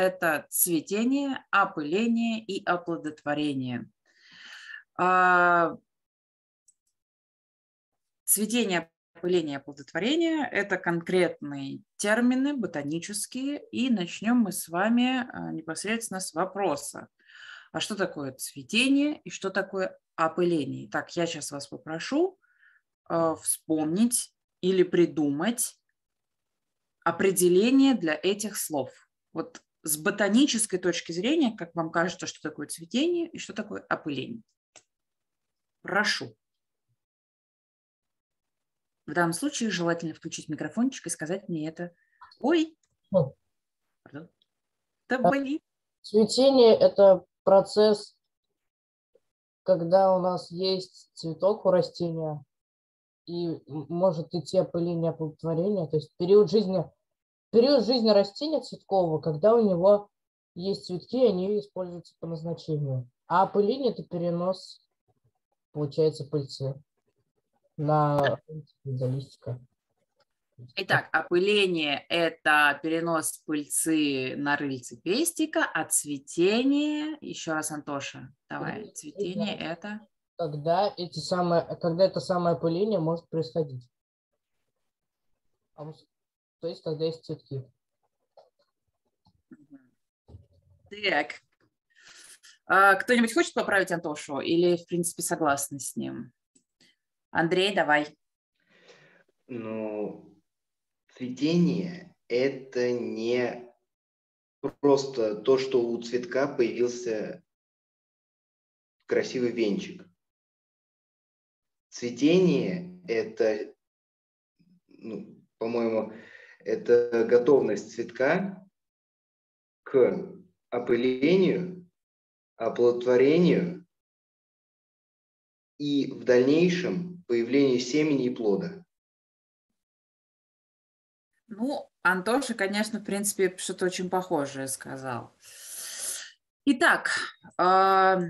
это цветение, опыление и оплодотворение. А, цветение, опыление, оплодотворение – это конкретные термины ботанические, и начнем мы с вами а, непосредственно с вопроса. А что такое цветение и что такое опыление? Так, я сейчас вас попрошу а, вспомнить или придумать определение для этих слов. Вот с ботанической точки зрения, как вам кажется, что такое цветение и что такое опыление. Прошу. В данном случае желательно включить микрофончик и сказать мне это. Ой, Пардон. Да а блин. Цветение – это процесс, когда у нас есть цветок у растения, и может идти опыление оплодотворения, то есть период жизни – период жизни растения цветкового, когда у него есть цветки, они используются по назначению. А пылин – это перенос, получается, пыльцы на за листика. Итак, опыление а – это перенос пыльцы на рыльце пестика, а цветение, еще раз, Антоша, давай, пыльце, цветение – это? Когда, эти самые, когда это самое опыление может происходить. А то есть когда есть цветки. Так. А, кто-нибудь хочет поправить Антошу или, в принципе, согласны с ним? Андрей, давай. Ну, цветение – это не просто то, что у цветка появился красивый венчик. Цветение – это, ну, по-моему, это готовность цветка к опылению, оплодотворению и в дальнейшем появлению семени и плода. Ну, Антоша, конечно, в принципе, что-то очень похожее сказал. Итак, а,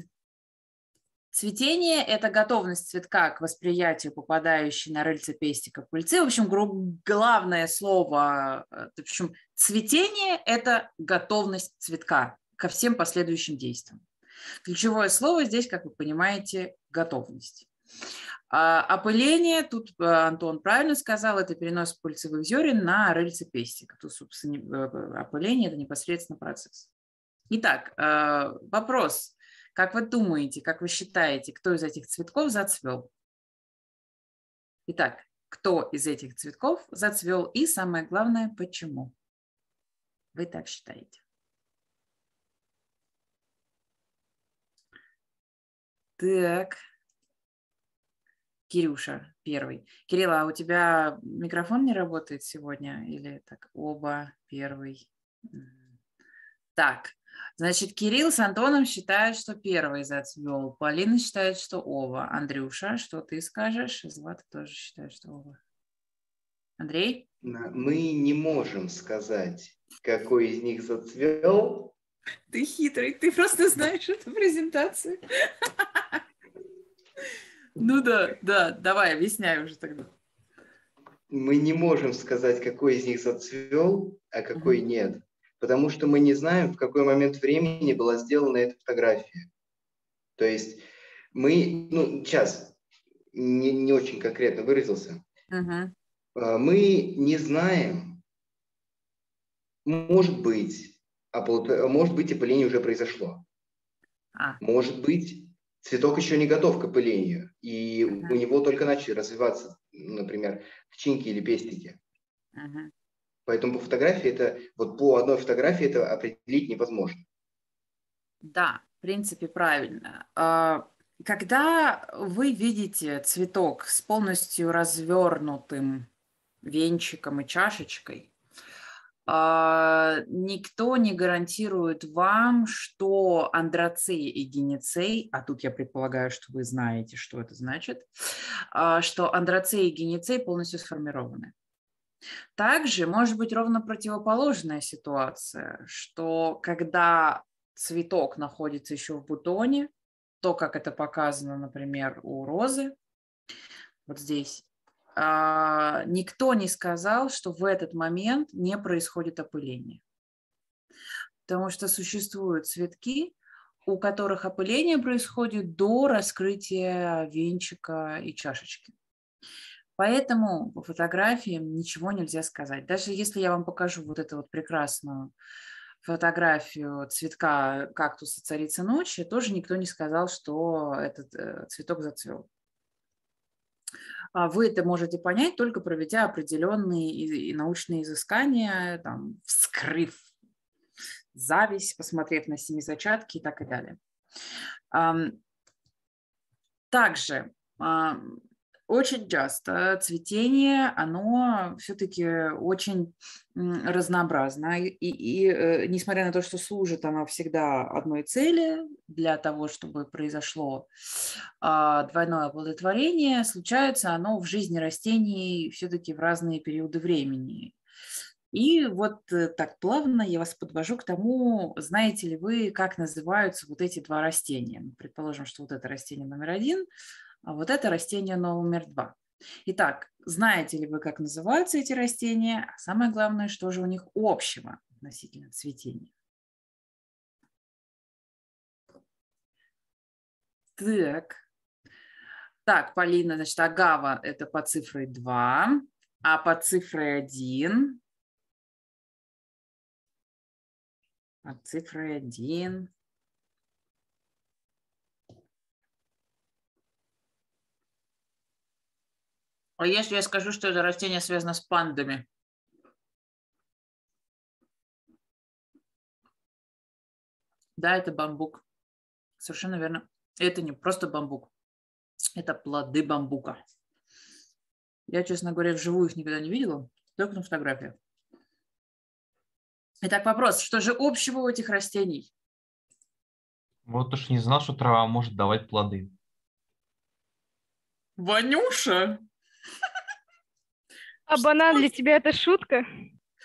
Цветение – это готовность цветка к восприятию попадающей на рыльце пестика пыльцы. В общем, главное слово, э, в общем, цветение – это готовность цветка ко всем последующим действиям. Ключевое слово здесь, как вы понимаете, готовность. А, опыление, тут э, Антон правильно сказал, это перенос пыльцевых зерен на рыльце пестика. Тут, собственно, э, опыление – это непосредственно процесс. Итак, вопрос. Как вы думаете, как вы считаете, кто из этих цветков зацвел? Итак, кто из этих цветков зацвел и самое главное, почему? Вы так считаете? Так. Кирюша первый. Кирилла, а у тебя микрофон не работает сегодня? Или так оба первый? Так, Значит, Кирилл с Антоном считают, что первый зацвел. Полина считает, что Ова. Андрюша, что ты скажешь? Злата тоже считает, что Ова. Андрей? Мы не можем сказать, какой из них зацвел. Ты хитрый, ты просто знаешь эту презентацию. Ну да, да, давай, объясняй уже тогда. Мы не можем сказать, какой из них зацвел, а какой нет потому что мы не знаем, в какой момент времени была сделана эта фотография. То есть мы, ну, сейчас не, не очень конкретно выразился, uh-huh. мы не знаем, может быть, опло... может быть, опыление уже произошло. Uh-huh. Может быть, цветок еще не готов к опылению, и uh-huh. у него только начали развиваться, например, тычинки или пестики. Uh-huh. Поэтому по фотографии это, вот по одной фотографии это определить невозможно. Да, в принципе, правильно. А, когда вы видите цветок с полностью развернутым венчиком и чашечкой, а, никто не гарантирует вам, что андроцей и генецей, а тут я предполагаю, что вы знаете, что это значит, а, что андроцей и генецей полностью сформированы. Также может быть ровно противоположная ситуация, что когда цветок находится еще в бутоне, то, как это показано, например, у розы, вот здесь, а, никто не сказал, что в этот момент не происходит опыление. Потому что существуют цветки, у которых опыление происходит до раскрытия венчика и чашечки. Поэтому по фотографиям ничего нельзя сказать. Даже если я вам покажу вот эту вот прекрасную фотографию цветка кактуса царицы ночи, тоже никто не сказал, что этот э, цветок зацвел. А вы это можете понять, только проведя определенные научные изыскания, там, вскрыв зависть, посмотрев на семизачатки и так и далее. Также очень часто цветение, оно все-таки очень разнообразно. И, и э, несмотря на то, что служит оно всегда одной цели, для того, чтобы произошло а, двойное оплодотворение, случается оно в жизни растений все-таки в разные периоды времени. И вот э, так плавно я вас подвожу к тому, знаете ли вы, как называются вот эти два растения. Ну, предположим, что вот это растение номер один, а вот это растение номер два. Итак, знаете ли вы, как называются эти растения, а самое главное, что же у них общего относительно цветения. Так, так, Полина, значит, агава – это по цифре 2, а по цифре 1 – по цифре 1 А если я скажу, что это растение связано с пандами? Да, это бамбук. Совершенно верно. Это не просто бамбук. Это плоды бамбука. Я, честно говоря, вживую их никогда не видела, только на фотографиях. Итак, вопрос, что же общего у этих растений? Вот уж не знал, что трава может давать плоды. Ванюша, а банан для тебя это шутка?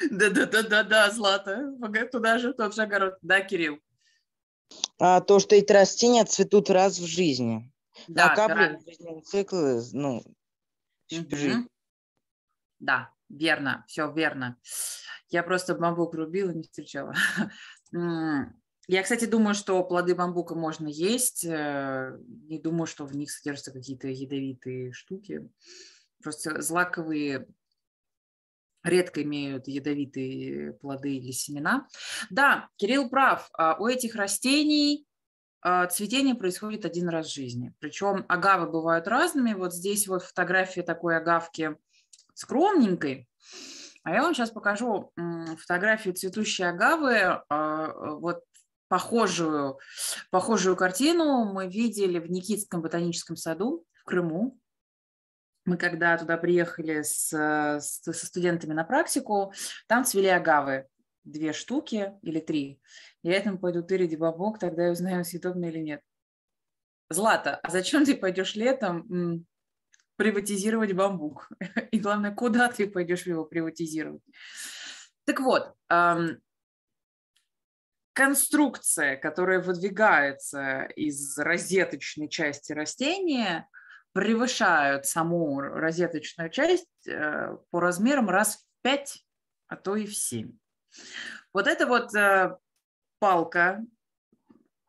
Да-да-да-да-да, Злата, туда же, тот же огород. Да, Кирилл? А, то, что эти растения цветут раз в жизни. Да, Накапливают циклы, ну, угу. Да, верно, все верно. Я просто бамбук рубила, не встречала. Я, кстати, думаю, что плоды бамбука можно есть. Э, не думаю, что в них содержатся какие-то ядовитые штуки. Просто злаковые редко имеют ядовитые плоды или семена. Да, Кирилл прав, а, у этих растений а, цветение происходит один раз в жизни. Причем агавы бывают разными. Вот здесь вот фотография такой агавки скромненькой. А я вам сейчас покажу фотографию цветущей агавы. А, вот похожую, похожую картину мы видели в Никитском ботаническом саду в Крыму мы когда туда приехали с, э, с, со студентами на практику, там цвели агавы, две штуки или три. Я этому пойду тырить бабок, тогда я узнаю, съедобно или нет. Злата, а зачем ты пойдешь летом приватизировать бамбук? И главное, куда ты пойдешь его приватизировать? Так вот, эм, конструкция, которая выдвигается из розеточной части растения – превышают саму розеточную часть э, по размерам раз в 5, а то и в 7. Вот эта вот э, палка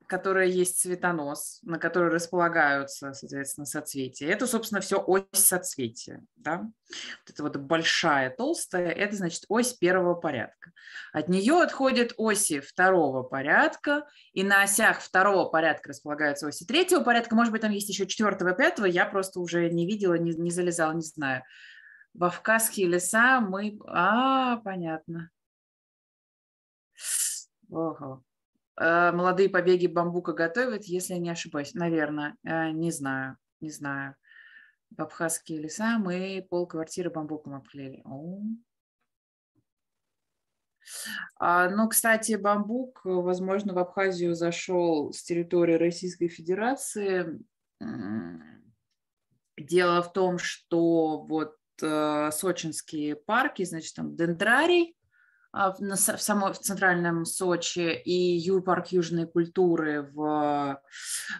которая есть цветонос, на которой располагаются, соответственно, соцветия. Это, собственно, все ось соцветия. Да? Вот эта вот большая, толстая, это, значит, ось первого порядка. От нее отходят оси второго порядка, и на осях второго порядка располагаются оси третьего порядка. Может быть, там есть еще четвертого, пятого, я просто уже не видела, не, не залезала, не знаю. Бавказские леса мы... А, понятно. Ого. Э, молодые побеги бамбука готовят, если я не ошибаюсь. Наверное, э, не знаю, не знаю. В абхазские леса мы пол квартиры бамбуком обклеили. О. А, Но, ну, кстати, бамбук, возможно, в Абхазию зашел с территории Российской Федерации. Дело в том, что вот э, сочинские парки, значит, там дендрарий, а, в, на, в самой в центральном Сочи и Ю-парк южной культуры в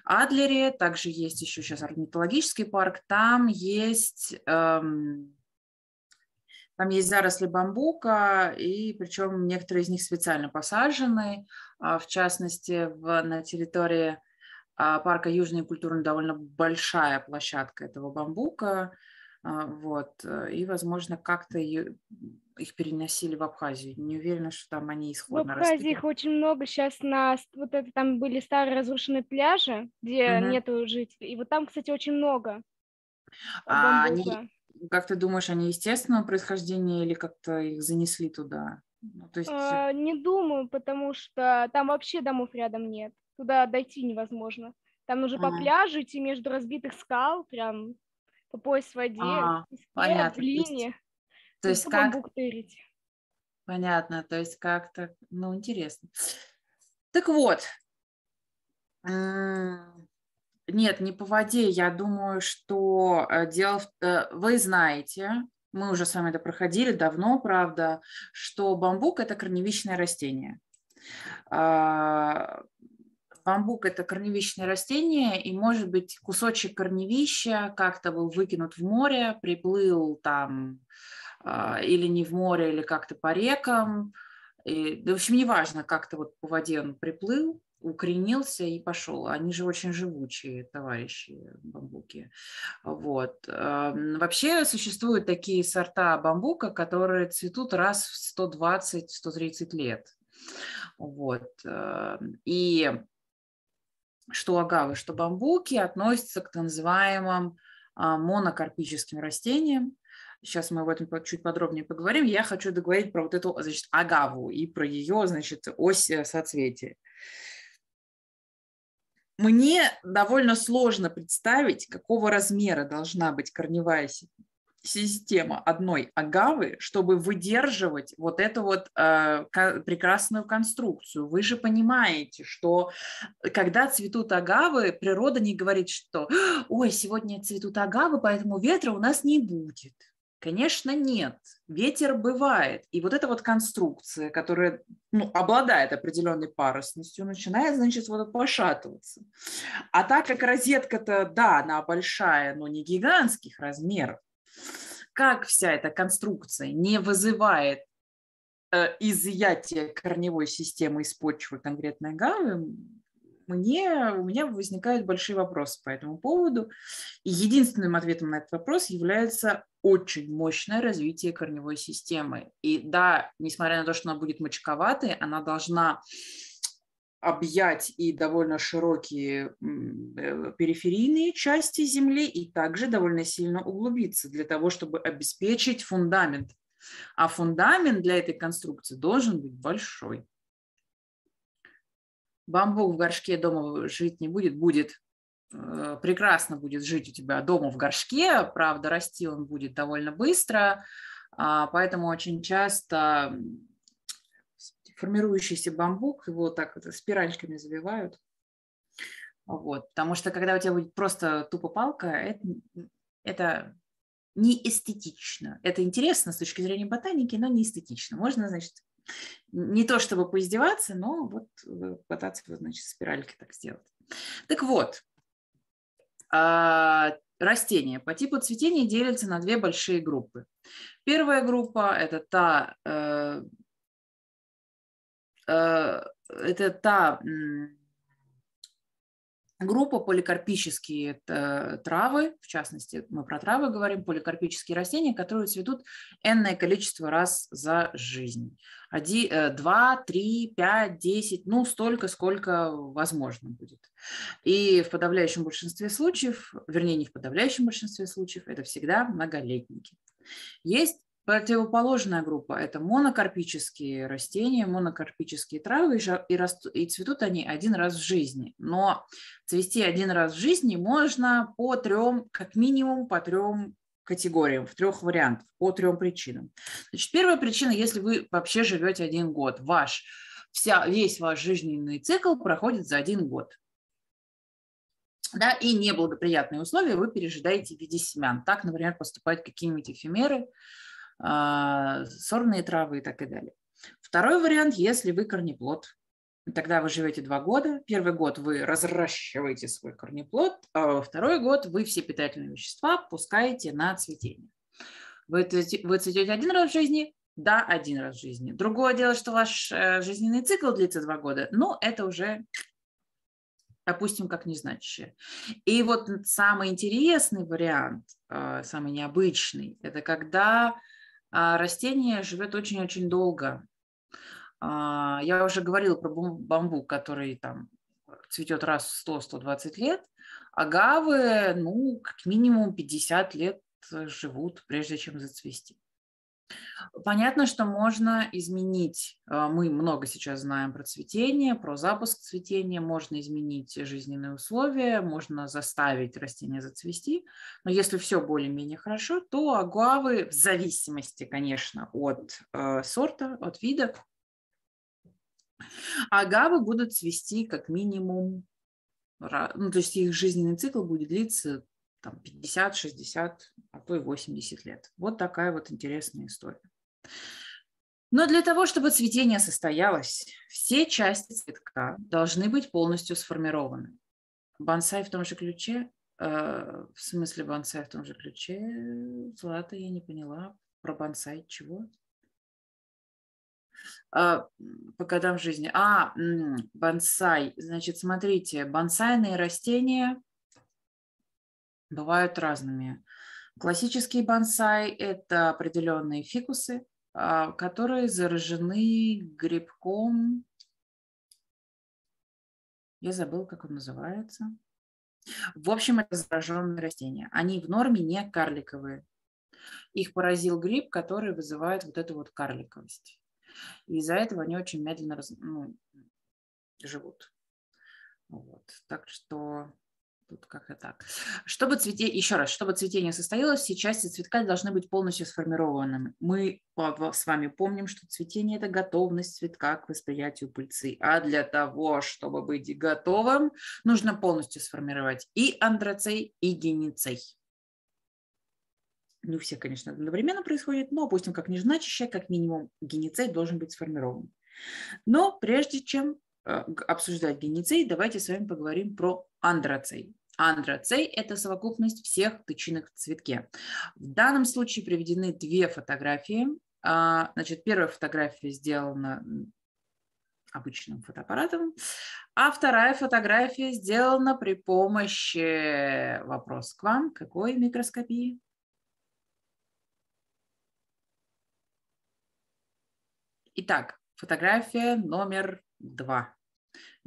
Адлере. Также есть еще сейчас орнитологический парк. Там есть эм, там есть заросли бамбука, и причем некоторые из них специально посажены. А, в частности, в, на территории а, парка Южной культуры довольно большая площадка этого бамбука. А, вот. Э, и, возможно, как-то их переносили в Абхазию. Не уверена, что там они исходно В Абхазии их очень много сейчас на... Вот это там были старые разрушенные пляжи, где угу. нету жителей. И вот там, кстати, очень много. А они, как ты думаешь, они естественного происхождения или как-то их занесли туда? Ну, то есть... а, не думаю, потому что там вообще домов рядом нет. Туда дойти невозможно. Там уже а. по пляжу идти между разбитых скал, прям по пояс в воде, а, понятно. в То есть, как... Бухтырить. Понятно, то есть как-то, ну, интересно. Так вот, нет, не по воде. Я думаю, что э, дело в... Э, вы знаете, мы уже с вами это проходили давно, правда, что бамбук – это корневищное растение. А, Бамбук – это корневищное растение, и, может быть, кусочек корневища как-то был выкинут в море, приплыл там а, или не в море, или как-то по рекам. И, в общем, неважно, как-то вот по воде он приплыл, укоренился и пошел. Они же очень живучие товарищи бамбуки. Вот. Эм, вообще существуют такие сорта бамбука, которые цветут раз в 120-130 лет. Вот. Эм, и что агавы, что бамбуки относятся к так называемым а, монокарпическим растениям. Сейчас мы об этом чуть подробнее поговорим. Я хочу договорить про вот эту значит, агаву и про ее значит, ось э, соцветия. Мне довольно сложно представить, какого размера должна быть корневая система одной агавы, чтобы выдерживать вот эту вот э, прекрасную конструкцию. Вы же понимаете, что э, когда цветут агавы, природа не говорит, что «Ой, сегодня цветут агавы, поэтому ветра у нас не будет». Конечно, нет. Ветер бывает. И вот эта вот конструкция, которая ну, обладает определенной парусностью, начинает, значит, вот пошатываться. А так как розетка-то, да, она большая, но не гигантских размеров, как вся эта конструкция не вызывает э, изъятие корневой системы из почвы конкретной гавы, мне, у меня возникают большие вопросы по этому поводу. И единственным ответом на этот вопрос является очень мощное развитие корневой системы. И да, несмотря на то, что она будет мочковатой, она должна объять и довольно широкие э, периферийные части Земли и также довольно сильно углубиться для того, чтобы обеспечить фундамент. А фундамент для этой конструкции должен быть большой. Бамбук в горшке дома жить не будет? Будет. Э, прекрасно будет жить у тебя дома в горшке, правда, расти он будет довольно быстро, а, поэтому очень часто формирующийся бамбук, его так вот спиральками завивают. Вот, потому что когда у тебя будет просто тупо палка, это, это не эстетично. Это интересно с точки зрения ботаники, но не эстетично. Можно, значит, не то чтобы поиздеваться, но вот э, пытаться, значит, спиральки так сделать. Так вот, а, растения по типу цветения делятся на две большие группы. Первая группа – это та э, Э, это та группа поликарпические э, травы, в частности, мы про травы говорим, поликарпические растения, которые цветут энное количество раз за жизнь. Один, э, два, три, пять, десять, ну, столько, сколько возможно будет. И в подавляющем большинстве случаев, вернее, не в подавляющем большинстве случаев, это всегда многолетники. Есть Противоположная группа – это монокарпические растения, монокарпические травы, и, растут, и цветут они один раз в жизни. Но цвести один раз в жизни можно по трем, как минимум по трем категориям, в трех вариантах, по трем причинам. Значит, первая причина, если вы вообще живете один год, ваш, вся, весь ваш жизненный цикл проходит за один год. Да, и неблагоприятные условия вы пережидаете в виде семян. Так, например, поступают какие-нибудь эфемеры, а, сорные травы и так и далее. Второй вариант, если вы корнеплод, тогда вы живете два года. Первый год вы разращиваете свой корнеплод, а второй год вы все питательные вещества пускаете на цветение. Вы, вы цветете один раз в жизни, да, один раз в жизни. Другое дело, что ваш э, жизненный цикл длится два года, но это уже опустим как незначащее. И вот самый интересный вариант, э, самый необычный, это когда а растение живет очень-очень долго. А, я уже говорила про бамбук, который там цветет раз в 100-120 лет. Агавы, ну, как минимум 50 лет э, живут, прежде чем зацвести. Понятно, что можно изменить, а, мы много сейчас знаем про цветение, про запуск цветения, можно изменить жизненные условия, можно заставить растение зацвести, но если все более-менее хорошо, то агуавы в зависимости, конечно, от а, сорта, от вида, агавы будут цвести как минимум, ну, то есть их жизненный цикл будет длиться там 50, 60, а то и 80 лет. Вот такая вот интересная история. Но для того, чтобы цветение состоялось, все части цветка должны быть полностью сформированы. Бонсай в том же ключе, э, в смысле бонсай в том же ключе, Злата, я не поняла, про бонсай чего? А, по годам жизни. А, бонсай. Значит, смотрите, бонсайные растения бывают разными. Классические бонсай – это определенные фикусы, а, которые заражены грибком. Я забыл, как он называется. В общем, это зараженные растения. Они в норме не карликовые. Их поразил гриб, который вызывает вот эту вот карликовость. из-за этого они очень медленно раз... ну, живут. Вот. Так что Тут как-то так. Чтобы цвете... Еще раз, чтобы цветение состоялось, все части цветка должны быть полностью сформированными. Мы с вами помним, что цветение – это готовность цветка к восприятию пыльцы. А для того, чтобы быть готовым, нужно полностью сформировать и андроцей, и геницей. Не все, конечно, одновременно происходит, но, допустим, как нежначащая, как минимум геницей должен быть сформирован. Но прежде чем э, обсуждать геницей, давайте с вами поговорим про андроцей. Андроцей – это совокупность всех тычинок в цветке. В данном случае приведены две фотографии. А, значит, первая фотография сделана обычным фотоаппаратом, а вторая фотография сделана при помощи, вопрос к вам, какой микроскопии? Итак, фотография номер два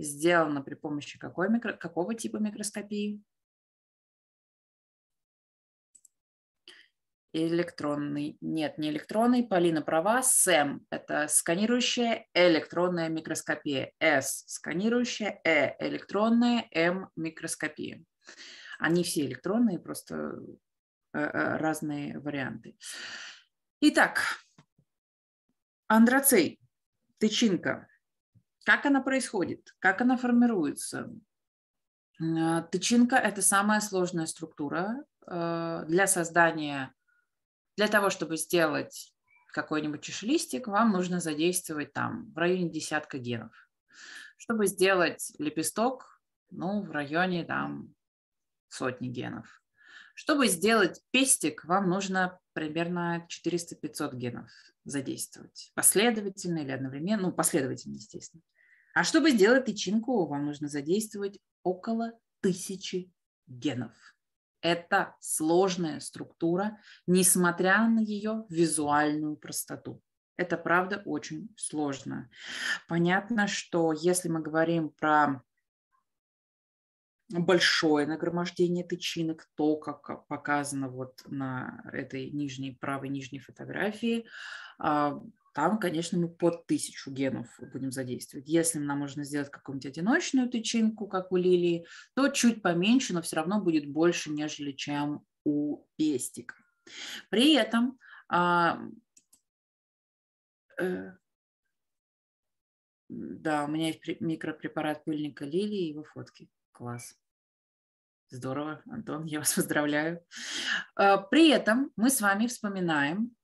сделано при помощи какой микро, какого типа микроскопии? Электронный. Нет, не электронный. Полина права. СЭМ – это сканирующая электронная микроскопия. С – сканирующая, Э – электронная, М – микроскопия. Они все электронные, просто э, э, разные варианты. Итак, андроцей, тычинка, как она происходит? Как она формируется? Э, тычинка – это самая сложная структура э, для создания, для того, чтобы сделать какой-нибудь чешелистик, вам нужно задействовать там в районе десятка генов. Чтобы сделать лепесток, ну, в районе там сотни генов. Чтобы сделать пестик, вам нужно примерно 400-500 генов задействовать. Последовательно или одновременно, ну, последовательно, естественно. А чтобы сделать тычинку, вам нужно задействовать около тысячи генов. Это сложная структура, несмотря на ее визуальную простоту. Это правда очень сложно. Понятно, что если мы говорим про большое нагромождение тычинок, то, как показано вот на этой нижней, правой нижней фотографии, а, там, конечно, мы под тысячу генов будем задействовать. Если нам нужно сделать какую-нибудь одиночную тычинку, как у лилии, то чуть поменьше, но все равно будет больше, нежели чем у пестика. При этом а, э, да, у меня есть микропрепарат пыльника лилии и его фотки. Класс. Здорово, Антон, я вас поздравляю. А, при этом мы с вами вспоминаем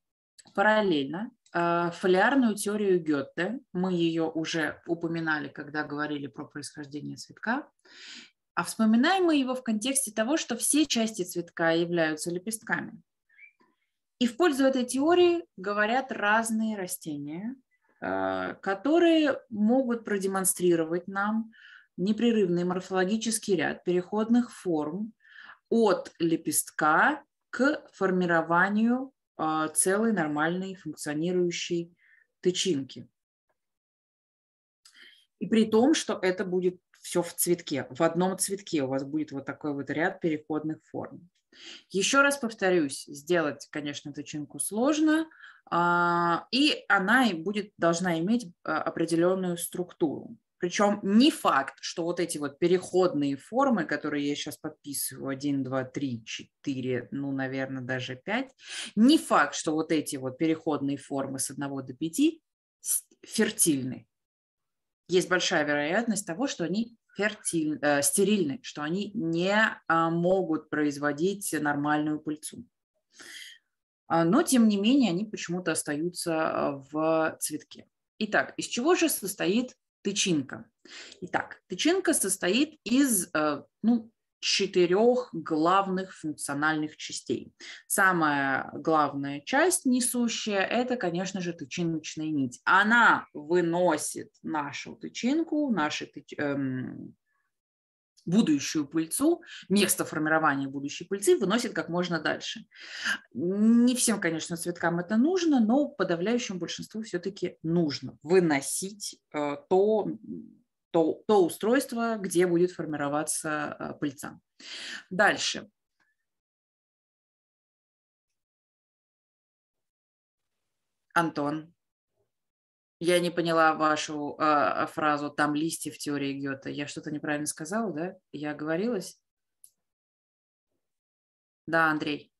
параллельно а, фолиарную теорию Гетте. Мы ее уже упоминали, когда говорили про происхождение цветка. А вспоминаем мы его в контексте того, что все части цветка являются лепестками. И в пользу этой теории говорят разные растения, а, которые могут продемонстрировать нам непрерывный морфологический ряд переходных форм от лепестка к формированию а, целой нормальной функционирующей тычинки. И при том, что это будет все в цветке, в одном цветке у вас будет вот такой вот ряд переходных форм. Еще раз повторюсь, сделать, конечно, тычинку сложно, а, и она будет, должна иметь а, определенную структуру. Причем не факт, что вот эти вот переходные формы, которые я сейчас подписываю, 1, 2, 3, 4, ну, наверное, даже 5, не факт, что вот эти вот переходные формы с 1 до 5 фертильны. Есть большая вероятность того, что они фертиль, э, стерильны, что они не э, могут производить нормальную пыльцу. А, но, тем не менее, они почему-то остаются а, в цветке. Итак, из чего же состоит тычинка. Итак, тычинка состоит из э, ну, четырех главных функциональных частей. Самая главная часть несущая – это, конечно же, тычиночная нить. Она выносит нашу тычинку, наши тыч... эм, будущую пыльцу, место формирования будущей пыльцы выносит как можно дальше. Не всем, конечно, цветкам это нужно, но подавляющему большинству все-таки нужно выносить э, то, то, то устройство, где будет формироваться э, пыльца. Дальше. Антон, я не поняла вашу э, фразу «там листья в теории Гёте». Я что-то неправильно сказала, да? Я оговорилась? Да, Андрей.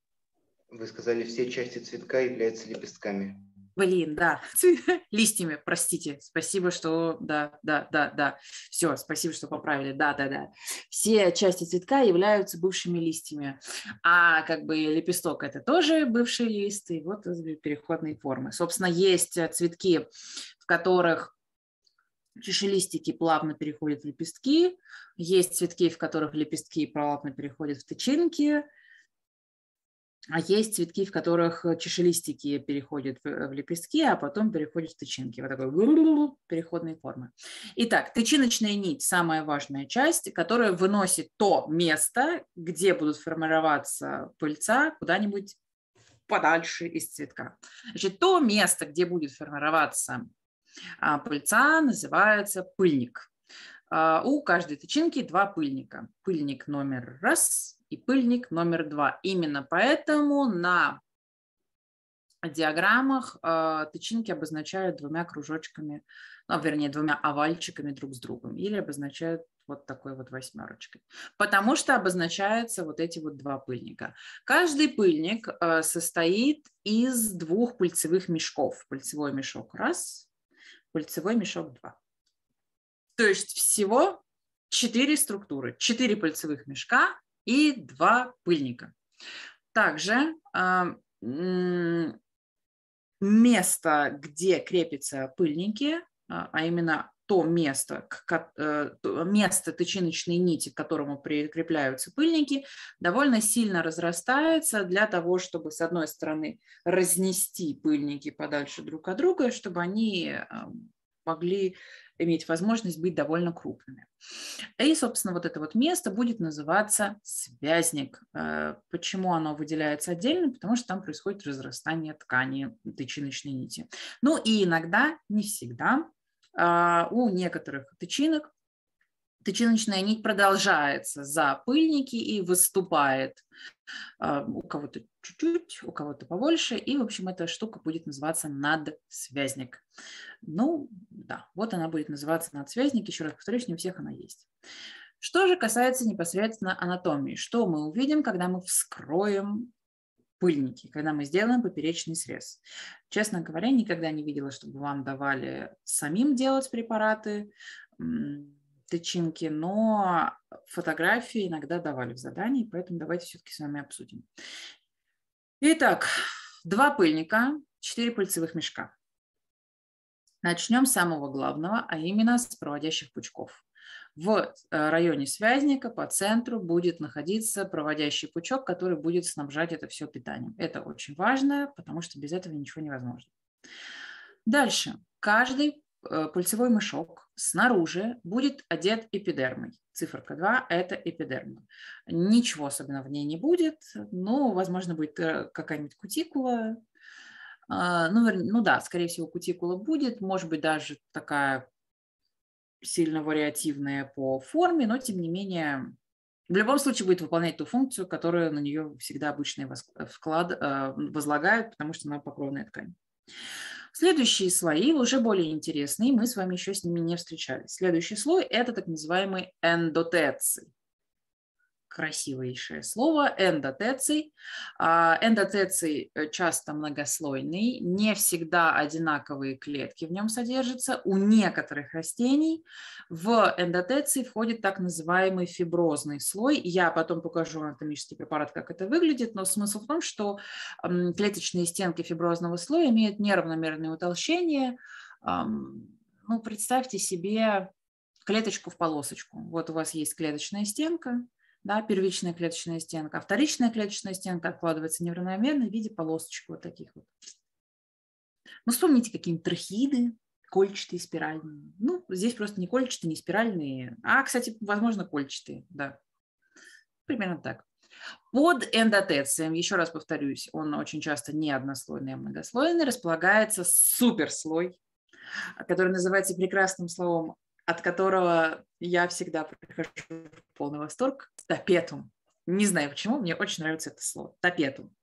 Вы сказали, все части цветка являются лепестками. Блин, да, листьями, простите, спасибо, что, да, да, да, да, все, спасибо, что поправили, да, да, да. Все части цветка являются бывшими листьями, а как бы лепесток – это тоже бывшие листы и вот переходные формы. Собственно, есть э, цветки, в которых чешелистики плавно переходят в лепестки, есть цветки, в которых лепестки плавно переходят в тычинки, а есть цветки, в которых э, чешелистики переходят э, в лепестки, а потом переходят в тычинки. Вот такой переходные формы. Итак, тычиночная нить – самая важная часть, которая выносит то место, где будут формироваться пыльца, куда-нибудь подальше из цветка. Значит, то место, где будет формироваться а, пыльца, называется пыльник. А, у каждой тычинки два пыльника. Пыльник номер раз и пыльник номер два. Именно поэтому на диаграммах э, тычинки обозначают двумя кружочками, ну, вернее, двумя овальчиками друг с другом или обозначают вот такой вот восьмерочкой, потому что обозначаются вот эти вот два пыльника. Каждый пыльник э, состоит из двух пыльцевых мешков. Пыльцевой мешок раз, пыльцевой мешок два. То есть всего четыре структуры, четыре пыльцевых мешка и два пыльника. Также а, место, где крепятся пыльники, а, а именно то место, э, место тычиночной нити, к которому прикрепляются пыльники, довольно сильно разрастается для того, чтобы, с одной стороны, разнести пыльники подальше друг от друга, чтобы они а, могли иметь возможность быть довольно крупными. И, собственно, вот это вот место будет называться связник. Э, почему оно выделяется отдельно? Потому что там происходит разрастание ткани тычиночной нити. Ну и иногда, не всегда, э, у некоторых тычинок тычиночная нить продолжается за пыльники и выступает. А, у кого-то чуть-чуть, у кого-то побольше. И, в общем, эта штука будет называться надсвязник. Ну, да, вот она будет называться надсвязник. Еще раз повторюсь, не у всех она есть. Что же касается непосредственно анатомии? Что мы увидим, когда мы вскроем пыльники, когда мы сделаем поперечный срез. Честно говоря, никогда не видела, чтобы вам давали самим делать препараты тычинки, но фотографии иногда давали в задании, поэтому давайте все-таки с вами обсудим. Итак, два пыльника, четыре пыльцевых мешка. Начнем с самого главного, а именно с проводящих пучков. В э, районе связника по центру будет находиться проводящий пучок, который будет снабжать это все питанием. Это очень важно, потому что без этого ничего невозможно. Дальше. Каждый Э, пульсовой мышок снаружи будет одет эпидермой. Циферка 2 – это эпидерма. Ничего особенного в ней не будет, но, возможно, будет э, какая-нибудь кутикула. А, ну, ну да, скорее всего, кутикула будет, может быть, даже такая сильно вариативная по форме, но, тем не менее, в любом случае будет выполнять ту функцию, которую на нее всегда обычные вклад э, возлагают, потому что она покровная ткань. Следующие слои уже более интересные, мы с вами еще с ними не встречались. Следующий слой – это так называемые эндотеции красивейшее слово эндотеций. А, эндотеций э, часто многослойный, не всегда одинаковые клетки в нем содержатся. У некоторых растений в эндотеций входит так называемый фиброзный слой. Я потом покажу анатомический препарат, как это выглядит, но смысл в том, что клеточные стенки фиброзного слоя имеют неравномерное утолщение. Ну, представьте себе клеточку в полосочку. Вот у вас есть клеточная стенка, да, первичная клеточная стенка. А вторичная клеточная стенка откладывается неравномерно в виде полосочек вот таких вот. Ну, вспомните какие-нибудь трахеиды, кольчатые, спиральные. Ну, здесь просто не кольчатые, не спиральные, а, кстати, возможно, кольчатые, да. Примерно так. Под эндотецием, еще раз повторюсь, он очень часто не однослойный, а многослойный, располагается суперслой, который называется прекрасным словом от которого я всегда прихожу в полный восторг. Тапетум. Не знаю почему, мне очень нравится это слово. Тапетум.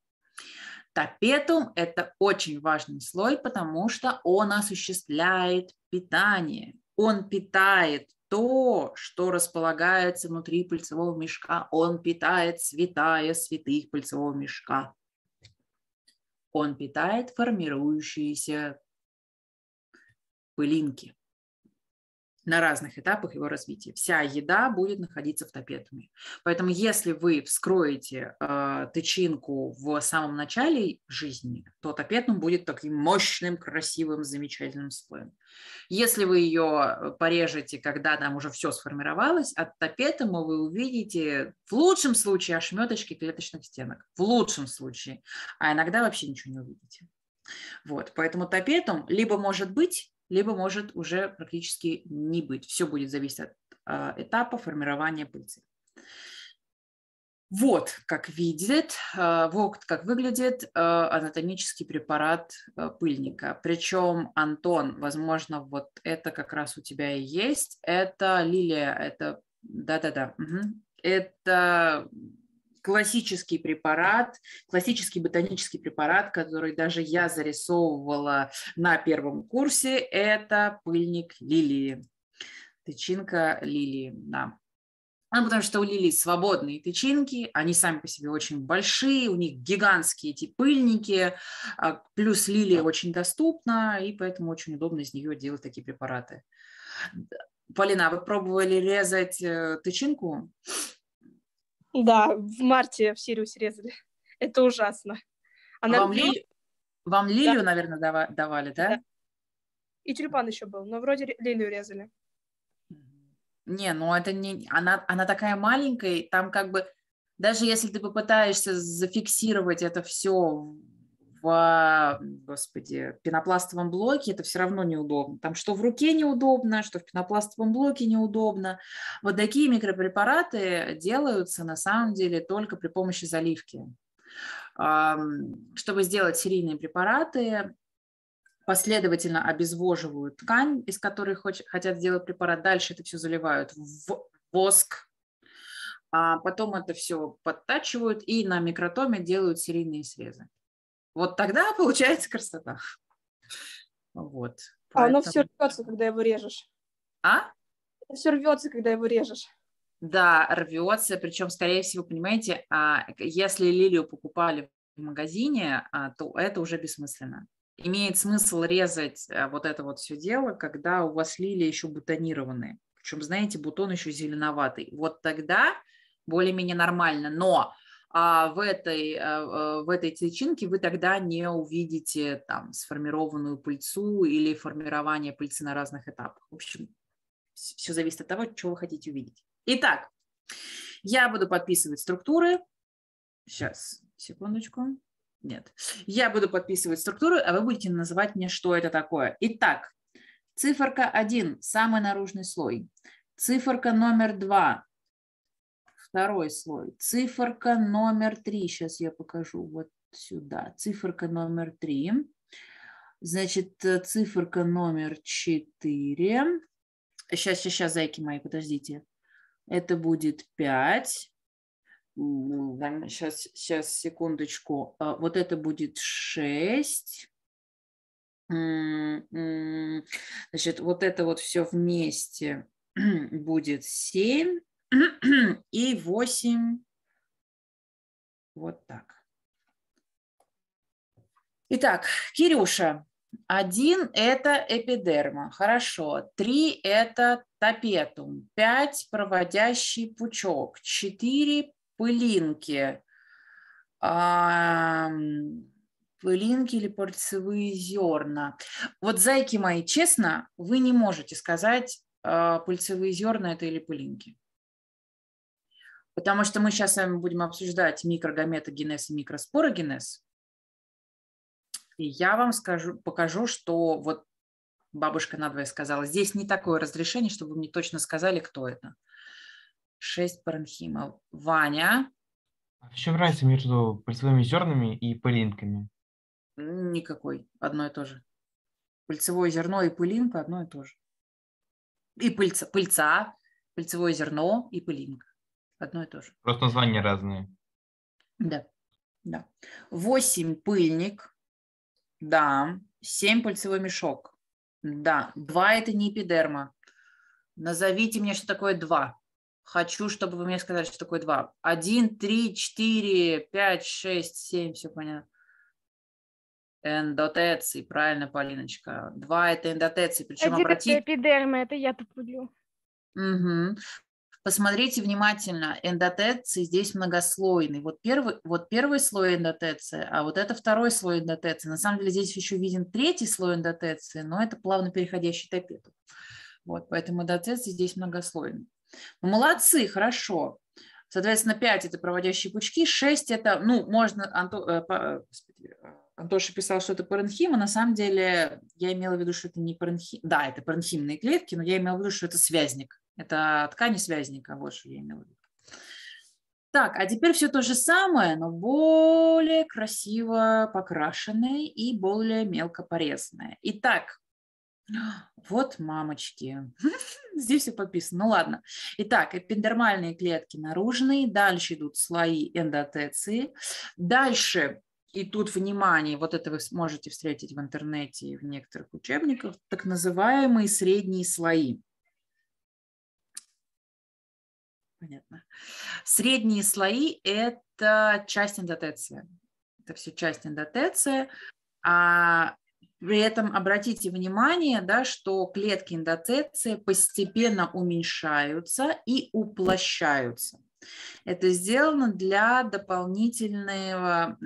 Тапетум – это очень важный слой, потому что он осуществляет питание. Он питает то, что располагается внутри пыльцевого мешка. Он питает святая святых пыльцевого мешка. Он питает формирующиеся пылинки на разных этапах его развития. Вся еда будет находиться в топетуме. Поэтому если вы вскроете э, тычинку в самом начале жизни, то топетум будет таким мощным, красивым, замечательным слоем. Если вы ее порежете, когда там уже все сформировалось, от топетума вы увидите в лучшем случае ошметочки клеточных стенок. В лучшем случае. А иногда вообще ничего не увидите. Вот, поэтому топетум либо может быть либо может уже практически не быть. Все будет зависеть от а, этапа формирования пыльцы. Вот как видит, а, вот как выглядит а, анатомический препарат а, пыльника. Причем, Антон, возможно, вот это как раз у тебя и есть. Это лилия, это... Да-да-да. Угу. Это классический препарат, классический ботанический препарат, который даже я зарисовывала на первом курсе, это пыльник лилии, тычинка лилии, да. Ну, потому что у лилий свободные тычинки, они сами по себе очень большие, у них гигантские эти пыльники, а плюс лилия очень доступна, и поэтому очень удобно из нее делать такие препараты. Полина, а вы пробовали резать э, тычинку? Да, в марте в Сириусе резали. Это ужасно. А она... А вам, ли вам лилию, да. наверное, дава... давали, да? да? И тюльпан еще был, но вроде лилию резали. Не, ну это не... Она, она такая маленькая, там как бы... Даже если ты попытаешься зафиксировать это все в, а, господи, пенопластовом блоке, это все равно неудобно. Там что в руке неудобно, что в пенопластовом блоке неудобно. Вот такие микропрепараты делаются на самом деле только при помощи заливки. Чтобы сделать серийные препараты, последовательно обезвоживают ткань, из которой хотят сделать препарат, дальше это все заливают в воск, а потом это все подтачивают и на микротоме делают серийные срезы. Вот тогда получается красота. Вот. Поэтому... А оно все рвется, когда его режешь. А? Это все рвется, когда его режешь. Да, рвется, причем, скорее всего, понимаете, а, если лилию покупали в магазине, а, то это уже бессмысленно. Имеет смысл резать а, вот это вот все дело, когда у вас лилии еще бутонированные. Причем, знаете, бутон еще зеленоватый. Вот тогда более-менее нормально. Но а в этой, а, в этой тычинке вы тогда не увидите там сформированную пыльцу или формирование пыльцы на разных этапах. В общем, все зависит от того, чего вы хотите увидеть. Итак, я буду подписывать структуры. Сейчас, секундочку. Нет. Я буду подписывать структуры, а вы будете называть мне, что это такое. Итак, циферка 1 – самый наружный слой. Циферка номер 2 второй слой. Циферка номер три. Сейчас я покажу вот сюда. Циферка номер три. Значит, э, циферка номер четыре. Сейчас, сейчас, сейчас, зайки мои, подождите. Это будет пять. Сейчас, сейчас, секундочку. Э, вот это будет шесть. Значит, вот это вот все вместе будет семь. и 8. Вот так. Итак, Кирюша, один – это эпидерма, хорошо. Три – это топетум. Пять – проводящий пучок. Четыре – пылинки. А, пылинки или пальцевые зерна. Вот, зайки мои, честно, вы не можете сказать, а, пыльцевые зерна это или пылинки. Потому что мы сейчас с вами будем обсуждать микрогаметогенез и микроспорогенез. И я вам скажу, покажу, что вот бабушка надвое сказала, здесь не такое разрешение, чтобы вы мне точно сказали, кто это. Шесть паранхимов. Ваня. А в чем разница между пыльцевыми зернами и пылинками? Никакой, одно и то же. Пыльцевое зерно и пылинка одно и то же. И пыльца, пыльца пыльцевое зерно и пылинка одно и то же. Просто названия разные. Да, да. Восемь пыльник, да. Семь пыльцевой мешок, да. Два – это не эпидерма. Назовите мне, что такое два. Хочу, чтобы вы мне сказали, что такое два. Один, три, четыре, пять, шесть, семь, все понятно. Эндотеций, правильно, Полиночка. Два – это эндотеций, причем Один обратите... это эпидерма, это я туплю. Угу. Посмотрите внимательно, эндотеции здесь многослойный. Вот первый, вот первый слой эндотеции, а вот это второй слой эндотеции. На самом деле здесь еще виден третий слой эндотеции, но это плавно переходящий топет. Вот, поэтому эндотеции здесь многослойный. Ну, молодцы, хорошо. Соответственно, 5 – это проводящие пучки, 6 – это, ну, можно, Анто, э, господи, Антоша писал, что это паренхима, на самом деле я имела в виду, что это не паренхим, да, это паренхимные клетки, но я имела в виду, что это связник. Это ткани связника, вот что я имела в виду. Так, а теперь все то же самое, но более красиво покрашенное и более мелко порезанное. Итак, вот мамочки. Здесь все подписано. Ну ладно. Итак, эпидермальные клетки наружные, дальше идут слои эндотеции, дальше и тут, внимание, вот это вы сможете встретить в интернете и в некоторых учебниках, так называемые средние слои. понятно. Средние слои – это часть эндотеции. Это все часть эндотеции. А при этом обратите внимание, да, что клетки эндотеции постепенно уменьшаются и уплощаются. Это сделано для дополнительного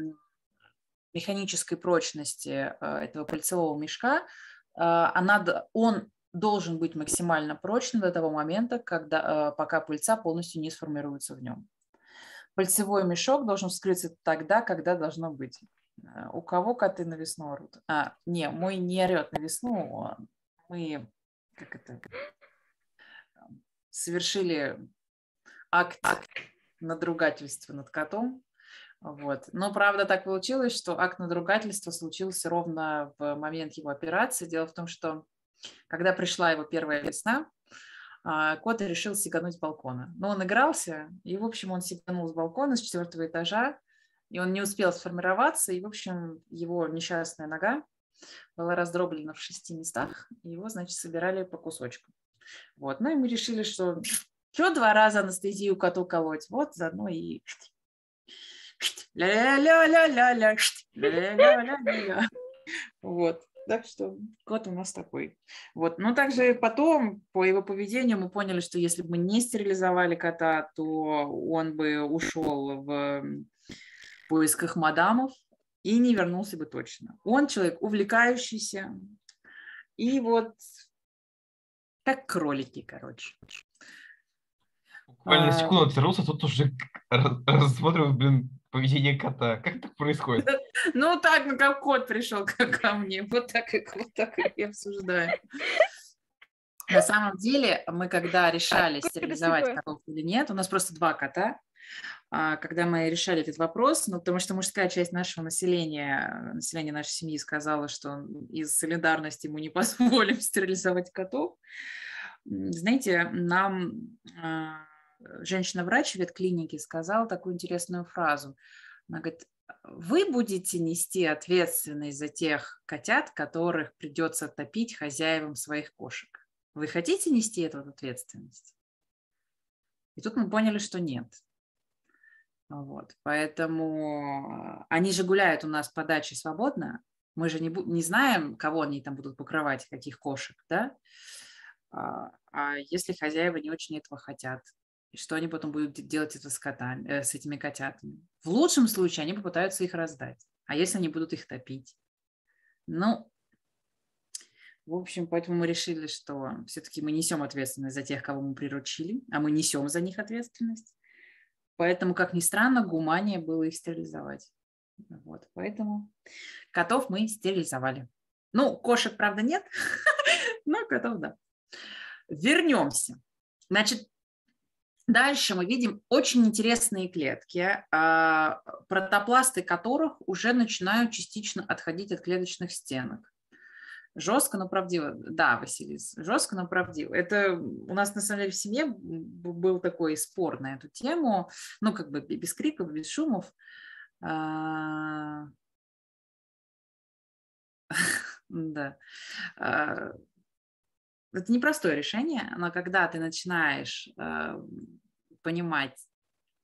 механической прочности э, этого пальцевого мешка. Э, она, он должен быть максимально прочным до того момента, когда, э, пока пыльца полностью не сформируется в нем. Пальцевой мешок должен вскрыться тогда, когда должно быть. Э, у кого коты на весну орут? А, не, мой не орет на весну. Мы как это, совершили акт, акт надругательства над котом. Вот. Но правда так получилось, что акт надругательства случился ровно в момент его операции. Дело в том, что когда пришла его первая весна, а, кот решил сигануть с балкона. Но он игрался, и, в общем, он сиганул с балкона с четвертого этажа, и он не успел сформироваться, и, в общем, его несчастная нога была раздроблена в шести местах, и его, значит, собирали по кусочку. Вот, ну и мы решили, что что два раза анестезию коту колоть, вот заодно и ля-ля-ля-ля-ля-ля, ля-ля-ля-ля-ля. Вот так что кот у нас такой. Вот. Но также потом по его поведению мы поняли, что если бы мы не стерилизовали кота, то он бы ушел в поисках мадамов и не вернулся бы точно. Он человек увлекающийся. И вот как кролики, короче. Буквально а, секунду отвернулся, а тут уже рассматриваю, блин, поведение кота. Как так происходит? Ну, так, ну, как кот пришел ко мне. Вот так вот так и обсуждаем. На самом деле, мы когда решали стерилизовать котов или нет, у нас просто два кота, а, когда мы решали этот вопрос, ну, потому что мужская часть нашего населения, население нашей семьи сказала, что из солидарности мы не позволим стерилизовать котов, знаете, нам а, Э, женщина-врач в ветклинике сказала такую интересную фразу. Она говорит, вы будете нести ответственность за тех котят, которых придется топить хозяевам своих кошек. Вы хотите нести эту ответственность? И тут мы поняли, что нет. Вот, поэтому э, они же гуляют у нас по даче свободно, мы же не, не знаем, кого они там будут покрывать, каких кошек, да? А, а если хозяева не очень этого хотят, что они потом будут делать это с, котами, э, с этими котятами. В лучшем случае они попытаются их раздать. А если они будут их топить? Ну, в общем, поэтому мы решили, что все-таки мы несем ответственность за тех, кого мы приручили, а мы несем за них ответственность. Поэтому, как ни странно, гумания было их стерилизовать. Вот, поэтому котов мы стерилизовали. Ну, кошек, правда, нет, но котов да. Вернемся. Значит, Дальше мы видим очень интересные клетки, а, протопласты которых уже начинают частично отходить от клеточных стенок. Жестко, но правдиво. Да, Василис, жестко, но правдиво. Это у нас, на самом деле, в семье был такой спор на эту тему, ну, как бы без криков, без шумов. А, да. А, это непростое решение, но когда ты начинаешь э, понимать,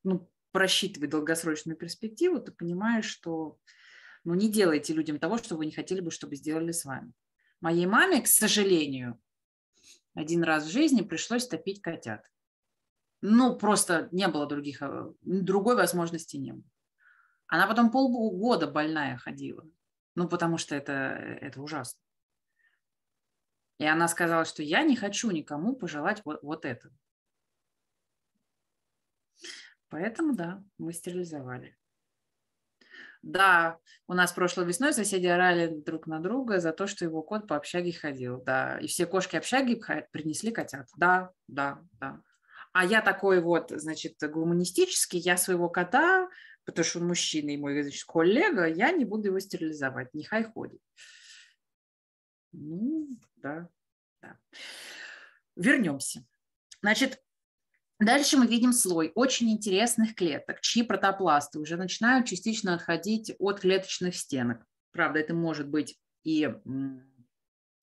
ну, просчитывать долгосрочную перспективу, ты понимаешь, что ну, не делайте людям того, что вы не хотели бы, чтобы сделали с вами. Моей маме, к сожалению, один раз в жизни пришлось топить котят. Ну, просто не было других, э, другой возможности не было. Она потом полгода больная ходила. Ну, потому что это, э, это ужасно. И она сказала, что я не хочу никому пожелать вот, вот этого. Поэтому, да, мы стерилизовали. Да, у нас прошлой весной соседи орали друг на друга за то, что его кот по общаге ходил. Да, и все кошки общаги принесли котят. Да, да, да. А я такой вот, значит, гуманистический, я своего кота, потому что он мужчина и мой значит, коллега, я не буду его стерилизовать, нехай ходит. Ну, да, да. Вернемся. Значит, Дальше мы видим слой очень интересных клеток, чьи протопласты уже начинают частично отходить от клеточных стенок. Правда, это может быть и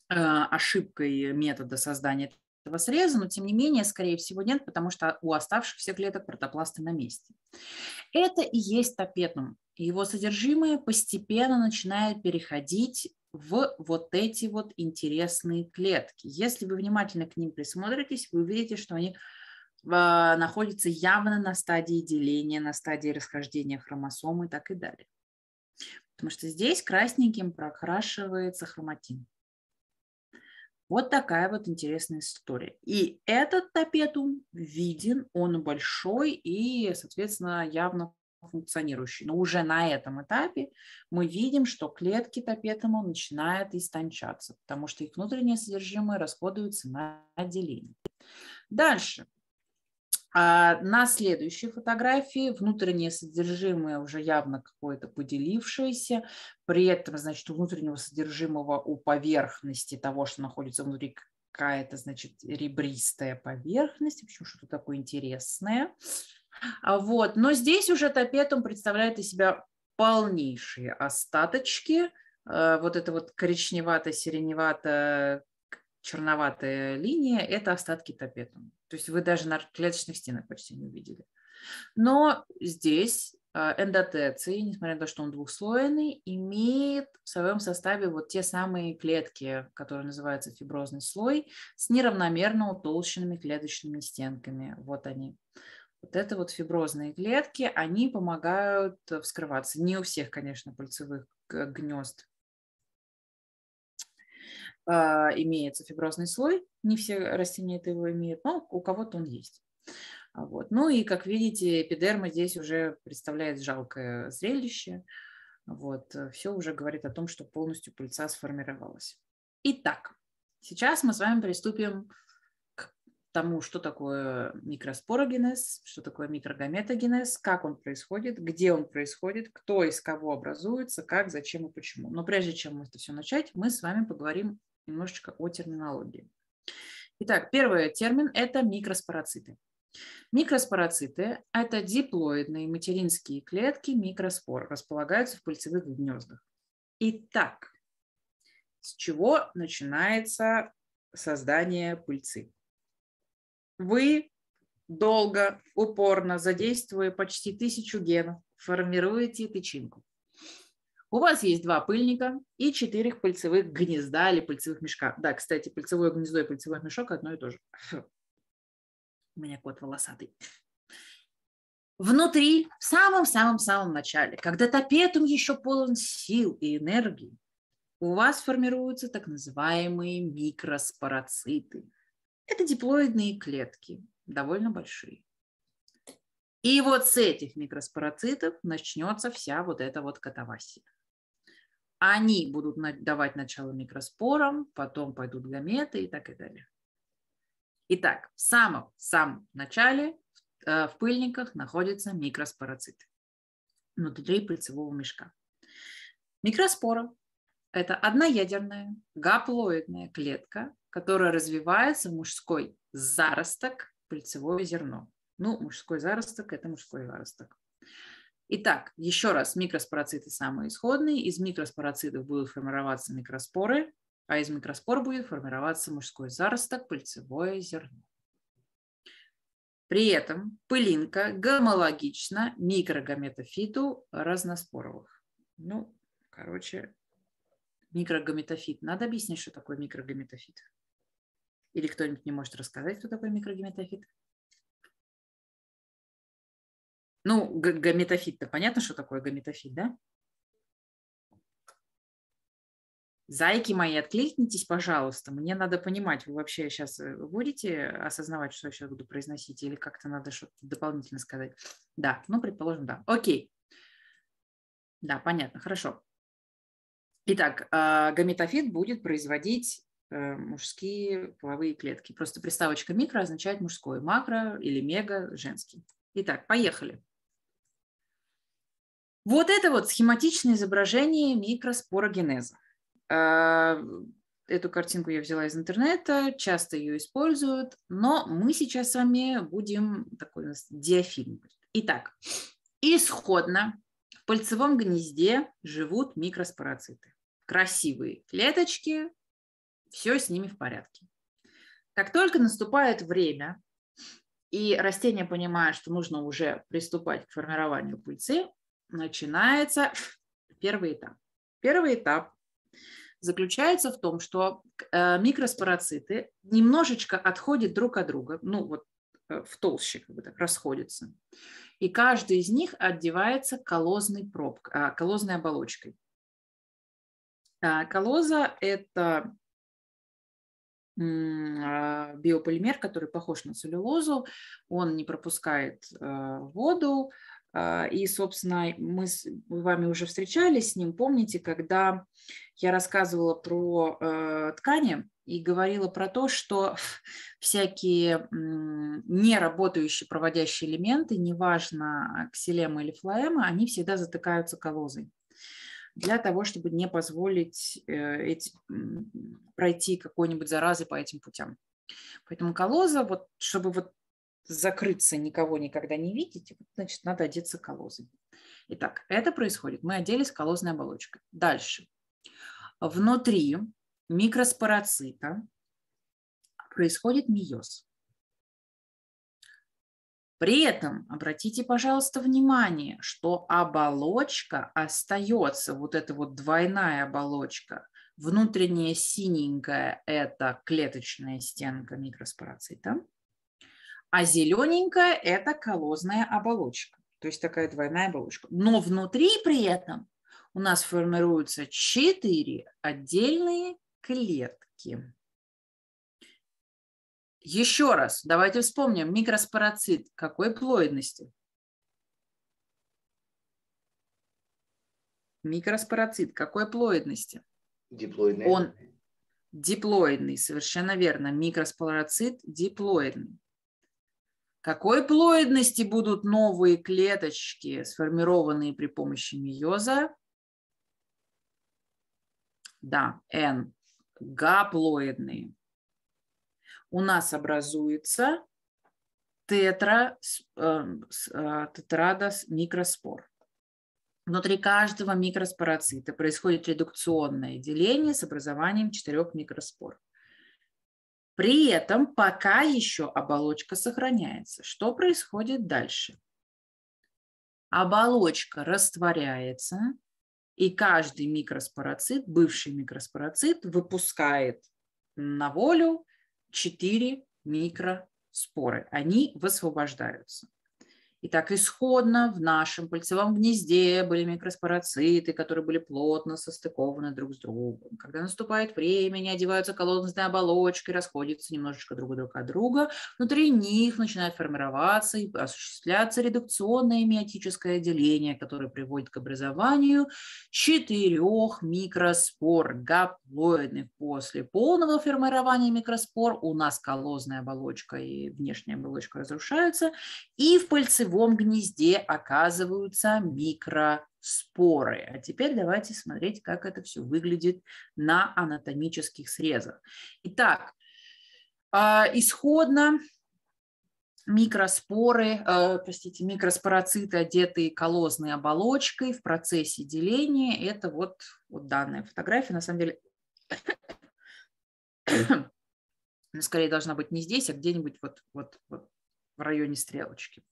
а, ошибкой метода создания этого среза, но тем не менее, скорее всего, нет, потому что у оставшихся клеток протопласты на месте. Это и есть топетум. Его содержимое постепенно начинает переходить в вот эти вот интересные клетки. Если вы внимательно к ним присмотритесь, вы увидите, что они а, находятся явно на стадии деления, на стадии расхождения хромосом и так и далее. Потому что здесь красненьким прокрашивается хроматин. Вот такая вот интересная история. И этот топетум виден, он большой и, соответственно, явно функционирующий. Но уже на этом этапе мы видим, что клетки топетому начинают истончаться, потому что их внутреннее содержимое расходуется на отделение. Дальше. А, на следующей фотографии внутреннее содержимое уже явно какое-то поделившееся, при этом, значит, у внутреннего содержимого у поверхности того, что находится внутри какая-то, значит, ребристая поверхность, в общем, что-то такое интересное. А, вот. Но здесь уже топетум представляет из себя полнейшие остаточки, а, вот это вот коричневато-сиреневато черноватая линия – это остатки топетума. То есть вы даже на клеточных стенах почти не увидели. Но здесь а, эндотеций, несмотря на то, что он двухслойный, имеет в своем составе вот те самые клетки, которые называются фиброзный слой, с неравномерно утолщенными клеточными стенками. Вот они. Вот это вот фиброзные клетки, они помогают э, вскрываться. Не у всех, конечно, пыльцевых э, гнезд а, имеется фиброзный слой. Не все растения это его имеют, но у кого-то он есть. А вот. Ну и, как видите, эпидерма здесь уже представляет жалкое зрелище. Вот. Э, все уже говорит о том, что полностью пыльца сформировалась. Итак, сейчас мы с вами приступим тому, что такое микроспорогенез, что такое микрогаметогенез, как он происходит, где он происходит, кто из кого образуется, как, зачем и почему. Но прежде чем это все начать, мы с вами поговорим немножечко о терминологии. Итак, первый термин – это микроспороциты. Микроспороциты – это диплоидные материнские клетки микроспор, располагаются в пыльцевых гнездах. Итак, с чего начинается создание пыльцы? Вы долго, упорно, задействуя почти тысячу генов, формируете тычинку. У вас есть два пыльника и четыре пыльцевых гнезда или пыльцевых мешка. Да, кстати, пыльцевое гнездо и пыльцевой мешок одно и то же. У меня кот волосатый. Внутри, в самом-самом-самом начале, когда топетум еще полон сил и энергии, у вас формируются так называемые микроспороциты – это диплоидные клетки, довольно большие. И вот с этих микроспороцитов начнется вся вот эта вот катавасия. Они будут давать начало микроспорам, потом пойдут гаметы и так и далее. Итак, в самом, самом начале э, в пыльниках находятся микроспороциты внутри пыльцевого мешка. Микроспора – это одноядерная гаплоидная клетка, которая развивается в мужской заросток пыльцевое зерно. Ну, мужской заросток – это мужской заросток. Итак, еще раз, микроспороциты самые исходные. Из микроспороцитов будут формироваться микроспоры, а из микроспор будет формироваться мужской заросток, пыльцевое зерно. При этом пылинка гомологична микрогаметофиту разноспоровых. Ну, короче, микрогаметофит. Надо объяснить, что такое микрогаметофит. Или кто-нибудь не может рассказать, кто такой микрогеметофит? Ну, гаметофит-то понятно, что такое гаметофит, да? Зайки мои, откликнитесь, пожалуйста. Мне надо понимать, вы вообще сейчас э, будете осознавать, что я сейчас буду произносить, или как-то надо что-то дополнительно сказать? Да, ну, предположим, да. Окей. Да, понятно, хорошо. Итак, а, гаметофит будет производить Э, мужские половые клетки. Просто приставочка микро означает мужской, макро или мега – женский. Итак, поехали. Вот это вот схематичное изображение микроспорогенеза. А, эту картинку я взяла из интернета, часто ее используют, но мы сейчас с вами будем, такой у нас диафильм. Итак, исходно в пыльцевом гнезде живут микроспороциты. Красивые клеточки все с ними в порядке. Как только наступает время, и растение понимает, что нужно уже приступать к формированию пыльцы, начинается первый этап. Первый этап заключается в том, что э, микроспороциты немножечко отходят друг от друга, ну вот э, в толще как бы так расходятся. И каждый из них одевается колозной пробкой, а, колозной оболочкой. А, колоза – это а, биополимер, который похож на целлюлозу, он не пропускает а, воду. А, и, собственно, мы с вами уже встречались с ним, помните, когда я рассказывала про ткани и говорила про то, что всякие неработающие проводящие элементы, неважно ксилема или флоэма, они всегда затыкаются колозой для того, чтобы не позволить э, эти, пройти какой-нибудь заразы по этим путям. Поэтому колоза, вот, чтобы вот закрыться, никого никогда не видеть, значит, надо одеться колозой. Итак, это происходит. Мы оделись колозной оболочкой. Дальше. Внутри микроспороцита происходит миоз. При этом обратите, пожалуйста, внимание, что оболочка остается, вот эта вот двойная оболочка. Внутренняя синенькая – это клеточная стенка микроспороцита, а зелененькая – это колозная оболочка, то есть такая двойная оболочка. Но внутри при этом у нас формируются четыре отдельные клетки. Еще раз, давайте вспомним, микроспороцит какой плотности? Микроспороцит какой плотности? Диплоидный. Он диплоидный, совершенно верно. Микроспороцит диплоидный. Какой плоидности будут новые клеточки, сформированные при помощи миоза? Да, N. Гаплоидные у нас образуется тетра, эм, э, тетрада микроспор. Внутри каждого микроспороцита происходит редукционное деление с образованием четырех микроспор. При этом пока еще оболочка сохраняется. Что происходит дальше? Оболочка растворяется, и каждый микроспороцит, бывший микроспороцит, выпускает на волю 4 микроспоры. Они высвобождаются. Итак, исходно в нашем пыльцевом гнезде были микроспороциты, которые были плотно состыкованы друг с другом. Когда наступает время, они одеваются колонной оболочкой, расходятся немножечко друг друг от друга. Внутри них начинает формироваться и осуществляться редукционное миотическое деление, которое приводит к образованию четырех микроспор гаплоидных. После полного формирования микроспор у нас коллозная оболочка и внешняя оболочка разрушаются. И в пыльцевом гнездевом гнезде оказываются микроспоры. А теперь давайте смотреть, как это все выглядит на анатомических срезах. Итак, а, исходно микроспоры, а, простите, микроспороциты, одетые колозной оболочкой в процессе деления. Это вот, вот данная фотография. На самом деле, скорее должна быть не здесь, а где-нибудь вот, вот, вот в районе стрелочки.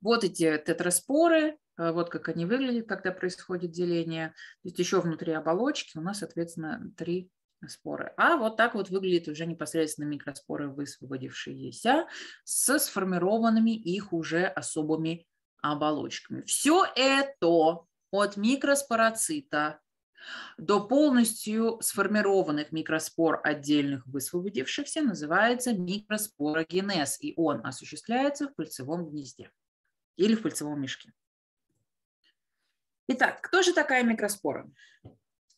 Вот эти тетраспоры, э, вот как они выглядят, когда происходит деление. То есть еще внутри оболочки у нас, соответственно, три споры. А вот так вот выглядят уже непосредственно микроспоры, высвободившиеся, с сформированными их уже особыми оболочками. Все это от микроспороцита до полностью сформированных микроспор отдельных высвободившихся называется микроспорогенез, и он осуществляется в пыльцевом гнезде или в пыльцевом мешке. Итак, кто же такая микроспора?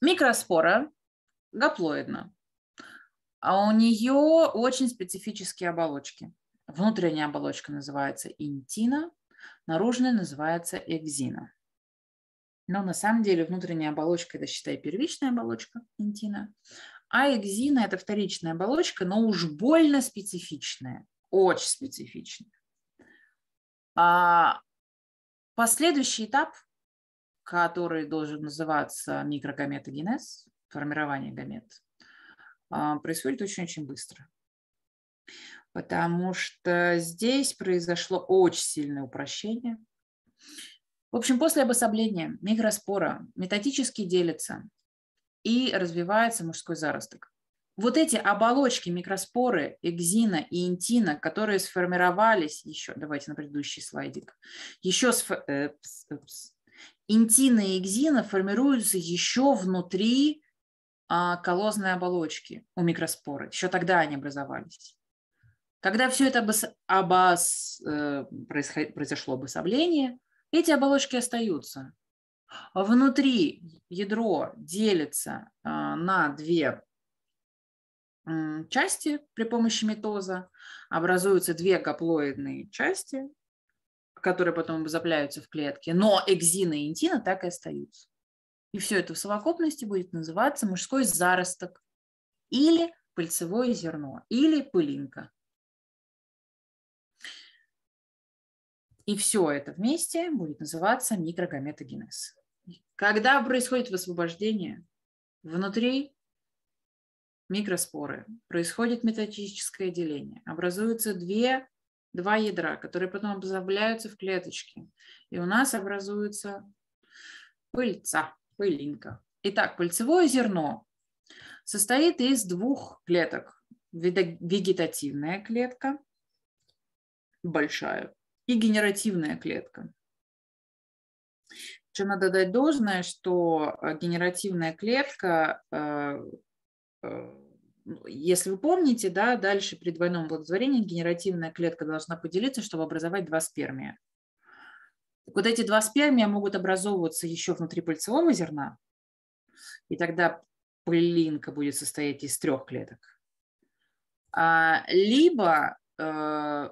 Микроспора гаплоидна, а у нее очень специфические оболочки. Внутренняя оболочка называется интина, наружная называется экзина. Но на самом деле внутренняя оболочка – это, считай, первичная оболочка интина, а экзина – это вторичная оболочка, но уж больно специфичная, очень специфичная. А последующий этап, который должен называться микрогаметогенез, формирование гамет, а, происходит очень-очень быстро. Потому что здесь произошло очень сильное упрощение. В общем, после обособления микроспора методически делится и развивается мужской заросток вот эти оболочки, микроспоры экзина и интина, которые сформировались еще, давайте на предыдущий слайдик, еще э, с, э, пс, пс. интина и экзина формируются еще внутри э, колозной оболочки у микроспоры. Еще тогда они образовались. Когда все это обос, обос, э, происход, произошло обособление, эти оболочки остаются. Внутри ядро делится э, на две части при помощи митоза образуются две гаплоидные части, которые потом обозапляются в клетке, но экзина и интина так и остаются. И все это в совокупности будет называться мужской заросток или пыльцевое зерно, или пылинка. И все это вместе будет называться микрогаметогенез. Когда происходит высвобождение, внутри микроспоры, происходит метатическое деление, образуются две, два ядра, которые потом обзавляются в клеточке и у нас образуется пыльца, пылинка. Итак, пыльцевое зерно состоит из двух клеток. Вегетативная клетка, большая, и генеративная клетка. Еще надо дать должное, что э, генеративная клетка э, Э, ну, если вы помните, да, дальше при двойном благотворении генеративная клетка должна поделиться, чтобы образовать два спермия. Так вот эти два спермия могут образовываться еще внутри пыльцевого зерна, и тогда пылинка будет состоять из трех клеток. А, либо э,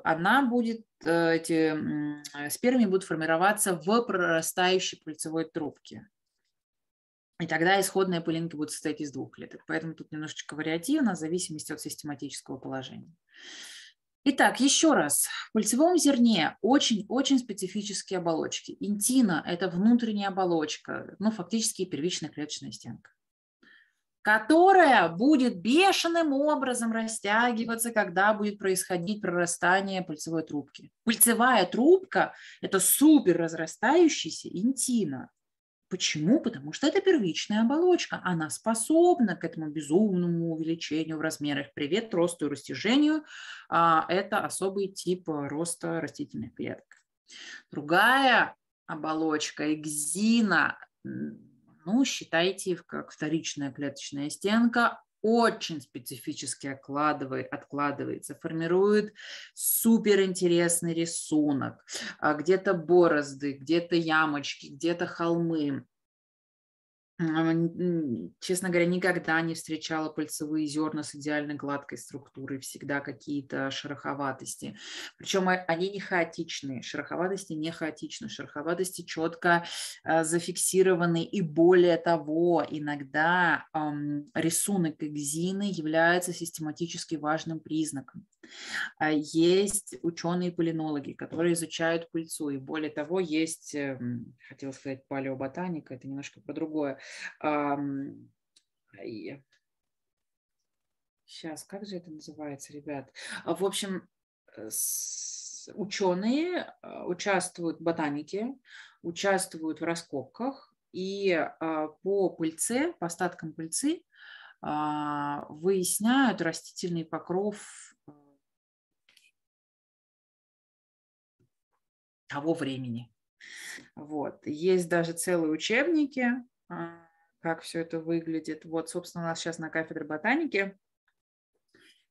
она будет, э, эти спермии будут формироваться в прорастающей пыльцевой трубке. И тогда исходные пылинки будут состоять из двух клеток. Поэтому тут немножечко вариативно, в зависимости от систематического положения. Итак, еще раз. В пыльцевом зерне очень-очень специфические оболочки. Интина – это внутренняя оболочка, ну, фактически первичная клеточная стенка которая будет бешеным образом растягиваться, когда будет происходить прорастание пыльцевой трубки. Пыльцевая трубка – это супер разрастающийся интина. Почему? Потому что это первичная оболочка. Она способна к этому безумному увеличению в размерах. Привет росту и растяжению. А, это особый тип роста растительных клеток. Другая оболочка, экзина, ну, считайте, как вторичная клеточная стенка, очень специфически откладывает, откладывается, формирует суперинтересный рисунок, а где-то борозды, где-то ямочки, где-то холмы честно говоря, никогда не встречала пальцевые зерна с идеально гладкой структурой, всегда какие-то шероховатости. Причем они не хаотичные, шероховатости не хаотичны, шероховатости четко а, зафиксированы. И более того, иногда рисунок экзины является систематически важным признаком. А, есть ученые-полинологи, которые изучают пыльцу, и более того, есть, эм, хотел сказать, палеоботаника, это немножко про другое, сейчас, как же это называется, ребят? А, в общем, э, ученые а, участвуют ботаники участвуют в раскопках, и а, по пыльце, по остаткам пыльцы выясняют растительный покров э, того времени. Вот. Есть даже целые учебники, а, как все это выглядит. Вот, собственно, у нас сейчас на кафедре ботаники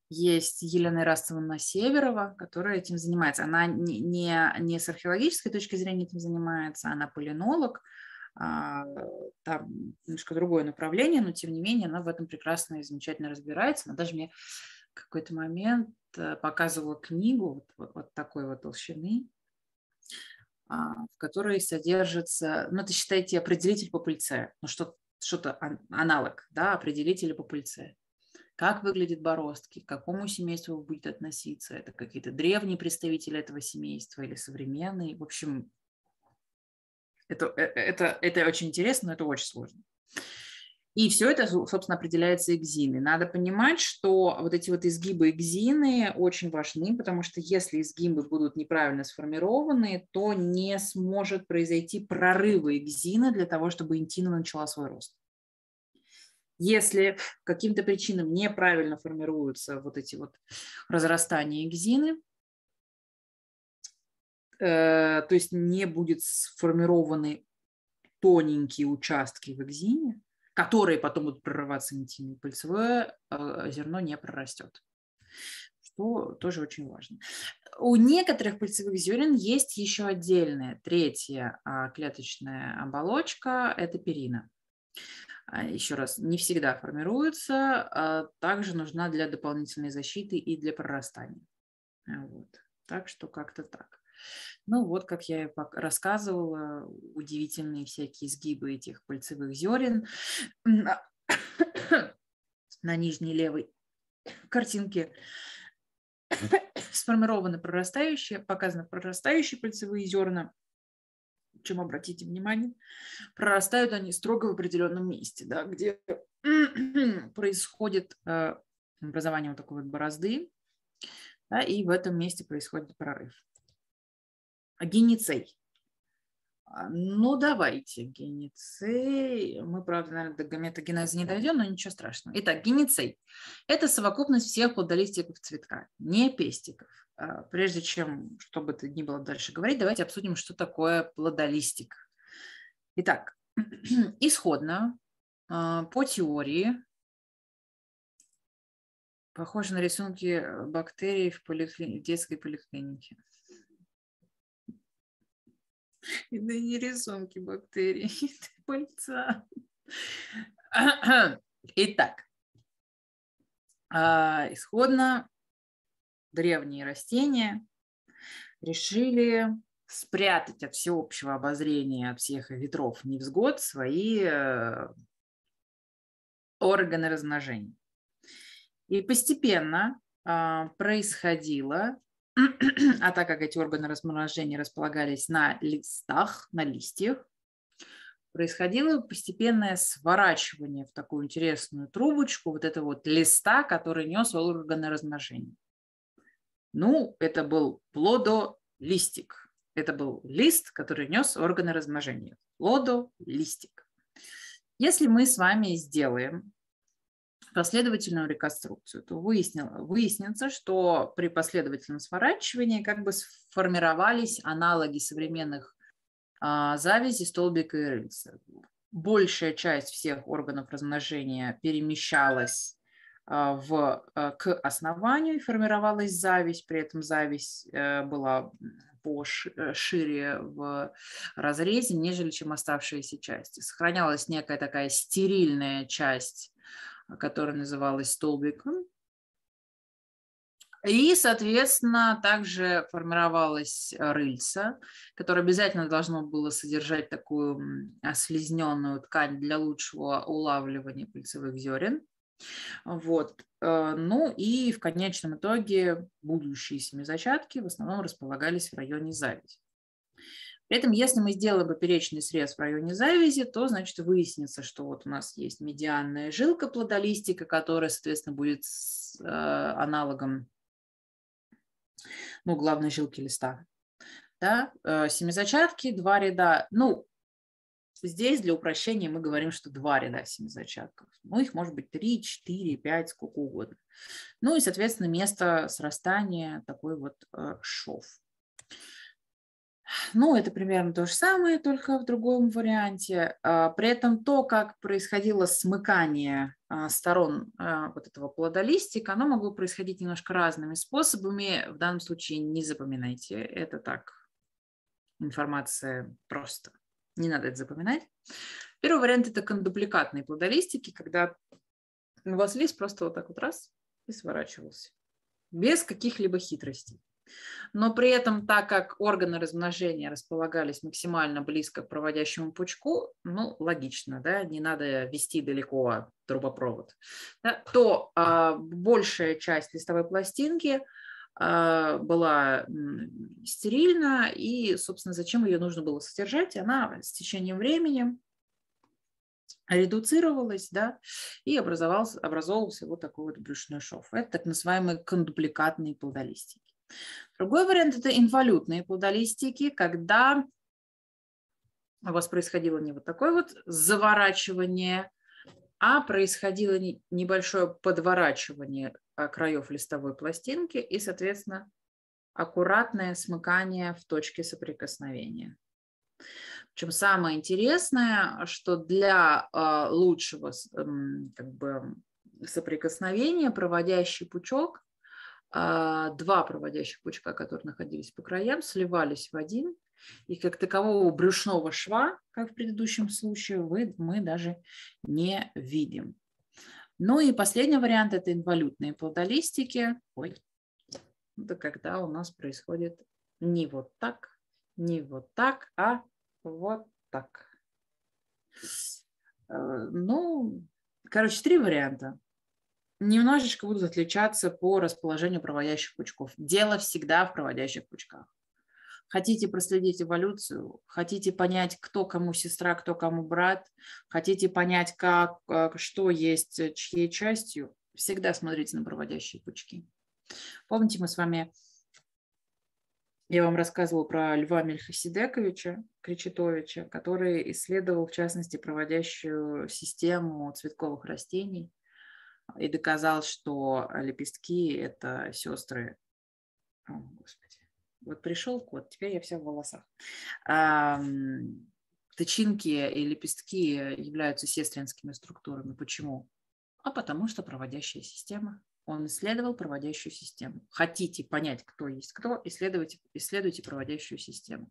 есть Елена Ирастовна Северова, которая этим занимается. Она не, не, не с археологической точки зрения этим занимается, она полинолог, а, там немножко другое направление, но тем не менее она в этом прекрасно и замечательно разбирается. Она даже мне в какой-то момент э, показывала книгу вот, вот такой вот толщины, а, в которой содержится, ну это считайте определитель попыльце, ну что, то что-то аналог, да, определитель попыльце. Как выглядят бороздки, к какому семейству будет относиться, это какие-то древние представители этого семейства или современные. В общем, это, э, это, это очень интересно, но это очень сложно. И все это, собственно, определяется экзины. Надо понимать, что вот эти вот изгибы экзины очень важны, потому что если изгибы будут неправильно сформированы, то не сможет произойти прорывы экзина для того, чтобы интина начала свой рост. Если каким-то причинам неправильно формируются вот эти вот разрастания экзины, э, то есть не будет сформированы тоненькие участки в экзине, которые потом будут прорываться нитями, пыльцевое э, зерно не прорастет что тоже очень важно. У некоторых пыльцевых зерен есть еще отдельная третья а, клеточная оболочка – это перина. А, еще раз, не всегда формируется, а, также нужна для дополнительной защиты и для прорастания. Вот. Так что как-то так. Ну вот, как я и рассказывала, удивительные всякие сгибы этих пальцевых зерен на, на нижней левой картинке сформированы прорастающие, показаны прорастающие пальцевые зерна, чем обратите внимание, прорастают они строго в определенном месте, да, где происходит э, образование вот такой вот борозды, да, и в этом месте происходит прорыв. А геницей. А, ну, давайте, геницей. Мы, правда, наверное, до гаметогенеза не дойдем, но ничего страшного. Итак, геницей – это совокупность всех плодолистиков цветка, не пестиков. А, прежде чем, чтобы это ни было дальше говорить, давайте обсудим, что такое плодолистик. Итак, исходно по теории похоже на рисунки бактерий в, поликли... в детской поликлинике. и до нерисунки бактерий, и до пыльца. Итак, а, исходно древние растения решили спрятать от всеобщего обозрения, от всех ветров невзгод свои э, органы размножения. И постепенно а, происходило А так как эти органы размножения располагались на листах, на листьях, происходило постепенное сворачивание в такую интересную трубочку вот этого вот листа, который нес органы размножения. Ну, это был плодолистик. Это был лист, который нес органы размножения. Плодолистик. Если мы с вами сделаем последовательную реконструкцию, то выяснил, выяснится, что при последовательном сворачивании как бы сформировались аналоги современных а, завязи, столбика и рыльца. Большая часть всех органов размножения перемещалась а, в, а, к основанию и формировалась зависть, при этом зависть э, была пошире э, в разрезе, нежели чем оставшиеся части. Сохранялась некая такая стерильная часть которая называлась столбиком. И, соответственно, также формировалась э, рыльца, которая обязательно должно было содержать такую слизненную ткань для лучшего улавливания пыльцевых зерен. Вот. Э, ну и в конечном итоге будущие семизачатки в основном располагались в районе завязи. При этом, если мы сделаем поперечный срез в районе завязи, то, значит, выяснится, что вот у нас есть медианная жилка плодолистика, которая, соответственно, будет с, э, аналогом ну, главной жилки листа. Да? Э, семизачатки, два ряда. Ну, здесь для упрощения мы говорим, что два ряда семизачатков. Ну, их может быть три, четыре, пять, сколько угодно. Ну и, соответственно, место срастания такой вот э, шов. Ну, это примерно то же самое, только в другом варианте. А, при этом то, как происходило смыкание а, сторон а, вот этого плодолистика, оно могло происходить немножко разными способами. В данном случае не запоминайте, это так, информация просто. Не надо это запоминать. Первый вариант – это кондупликатные плодолистики, когда у вас лист просто вот так вот раз и сворачивался, без каких-либо хитростей. Но при этом, так как органы размножения располагались максимально близко к проводящему пучку, ну, логично, да, не надо вести далеко трубопровод, да, то а, большая часть листовой пластинки а, была стерильна, и, собственно, зачем ее нужно было содержать, она с течением времени редуцировалась, да, и образовался, образовался вот такой вот брюшной шов. Это так называемые кондупликатные плодолистики. Другой вариант – это инвалютные плодолистики, когда у вас происходило не вот такое вот заворачивание, а происходило небольшое подворачивание а, краев листовой пластинки и, соответственно, аккуратное смыкание в точке соприкосновения. Причем самое интересное, что для а, лучшего эм, как бы, соприкосновения проводящий пучок а, два проводящих пучка, которые находились по краям, сливались в один, и как такового брюшного шва, как в предыдущем случае, вы, мы даже не видим. Ну и последний вариант – это инвалютные плодолистики. Ой, это когда у нас происходит не вот так, не вот так, а вот так. Э, ну, короче, три варианта немножечко будут отличаться по расположению проводящих пучков. Дело всегда в проводящих пучках. Хотите проследить эволюцию, хотите понять, кто кому сестра, кто кому брат, хотите понять, как, э, что есть э, чьей частью, всегда смотрите на проводящие пучки. Помните, мы с вами, я вам рассказывала про Льва Мельхиседековича Кричетовича, который исследовал, в частности, проводящую систему цветковых растений и доказал, что лепестки – это сестры. О, Господи. Вот пришел кот, теперь я вся в волосах. Тычинки и лепестки являются сестринскими структурами. Почему? А потому что проводящая система. Он исследовал проводящую систему. Хотите понять, кто есть кто, исследуйте, исследуйте проводящую систему.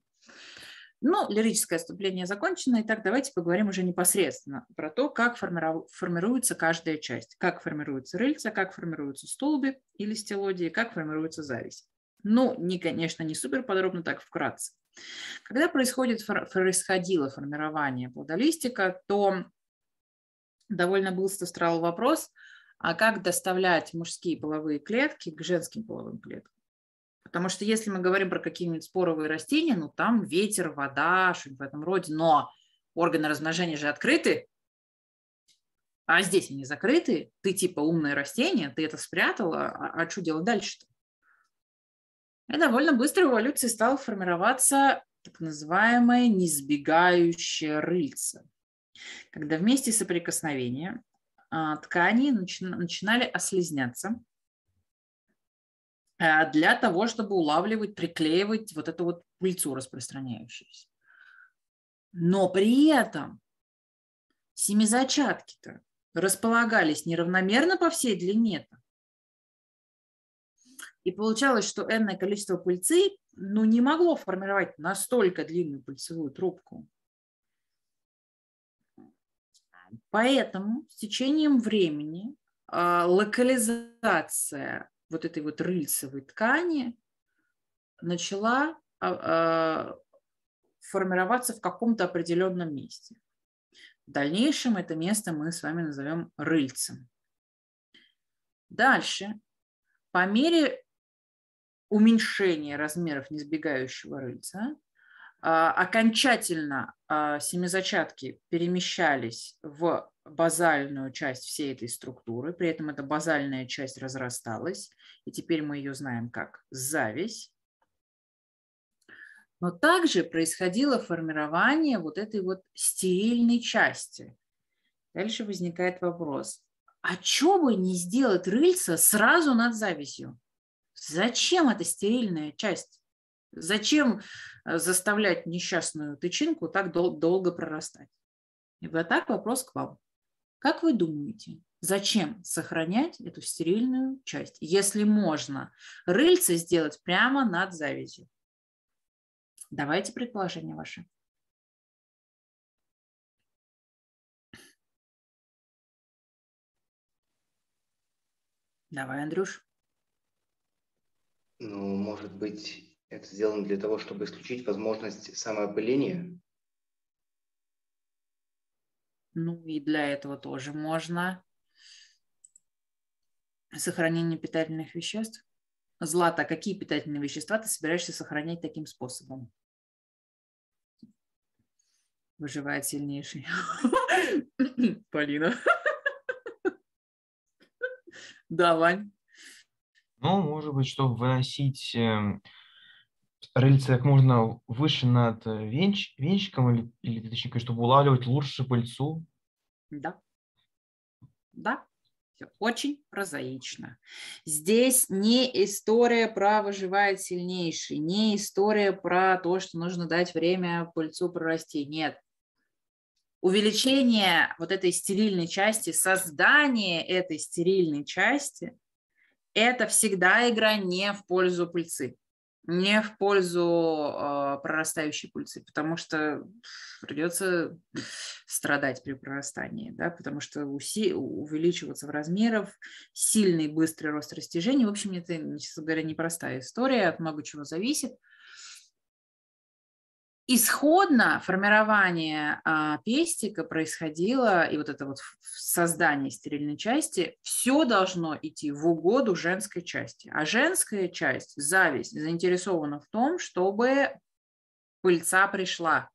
Ну, лирическое отступление закончено. Итак, давайте поговорим уже непосредственно про то, как формируется каждая часть, как формируется рыльца, как формируются столбы или стелодии, как формируется зависть. Ну, не, конечно, не супер подробно, так вкратце. Когда происходит, происходило формирование плодолистика, то довольно быстро стал вопрос, а как доставлять мужские половые клетки к женским половым клеткам? Потому что если мы говорим про какие-нибудь споровые растения, ну там ветер, вода, что-нибудь в этом роде, но органы размножения же открыты, а здесь они закрыты, ты типа умное растение, ты это спрятала, а, а что делать дальше-то? И довольно быстро в эволюции стал формироваться так называемое несбегающее рыльце, когда вместе соприкосновения а, ткани начинали ослезняться. Э, для того, чтобы улавливать, приклеивать вот эту вот пыльцу распространяющуюся. Но при этом семизачатки-то располагались неравномерно по всей длине. -то. И получалось, что энное количество пыльцы ну, не могло формировать настолько длинную пыльцевую трубку. Поэтому с течением времени э, локализация вот этой вот рыльцевой ткани начала а, а, формироваться в каком-то определенном месте. В дальнейшем это место мы с вами назовем рыльцем. Дальше, по мере уменьшения размеров несбегающего рыльца, а, окончательно семизачатки перемещались в базальную часть всей этой структуры, при этом эта базальная часть разрасталась, и теперь мы ее знаем как зависть. Но также происходило формирование вот этой вот стерильной части. Дальше возникает вопрос, а что бы не сделать рыльца сразу над завистью? Зачем эта стерильная часть? Зачем э, заставлять несчастную тычинку так дол- долго прорастать? И вот так вопрос к вам. Как вы думаете, зачем сохранять эту стерильную часть, если можно рыльце сделать прямо над завязью? Давайте предположение ваше. Давай, Андрюш. Ну, может быть, это сделано для того, чтобы исключить возможность самоопыления? Ну и для этого тоже можно сохранение питательных веществ. Злата, какие питательные вещества ты собираешься сохранять таким способом? Выживает сильнейший. Полина. Да, Вань. Ну, может быть, чтобы выносить эм, рыльце как можно выше над э, венч, венчиком, или, или точнее, чтобы улавливать лучше пыльцу? Да. Да, очень прозаично. Здесь не история про выживает сильнейший, не история про то, что нужно дать время пыльцу прорасти. Нет. Увеличение вот этой стерильной части, создание этой стерильной части – это всегда игра не в пользу пыльцы не в пользу э, прорастающей пульсы, потому что придется страдать при прорастании, да, потому что уси, увеличиваться в размерах, сильный быстрый рост растяжений, в общем, это, честно говоря, непростая история, от много чего зависит, Исходно формирование а, пестика происходило, и вот это вот создание стерильной части, все должно идти в угоду женской части. А женская часть, зависть, заинтересована в том, чтобы пыльца пришла.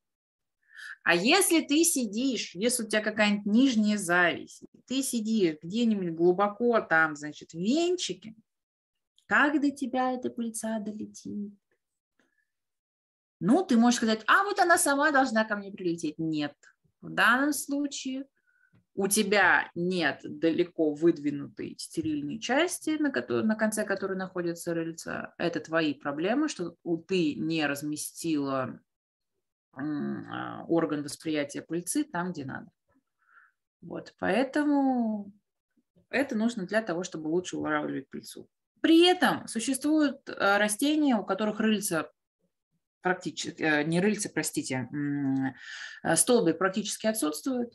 А если ты сидишь, если у тебя какая-нибудь нижняя зависть, ты сидишь где-нибудь глубоко там, значит, венчики, как до тебя эта пыльца долетит? Ну, ты можешь сказать, а вот она сама должна ко мне прилететь. Нет. В данном случае у тебя нет далеко выдвинутой стерильной части, на, которой, на конце которой находится рыльца. Это твои проблемы, что ты не разместила а, орган восприятия пыльцы там, где надо. Вот, поэтому это нужно для того, чтобы лучше улавливать пыльцу. При этом существуют а, растения, у которых рыльца Э, э, практически, не рыльцы, простите, столбы практически отсутствуют,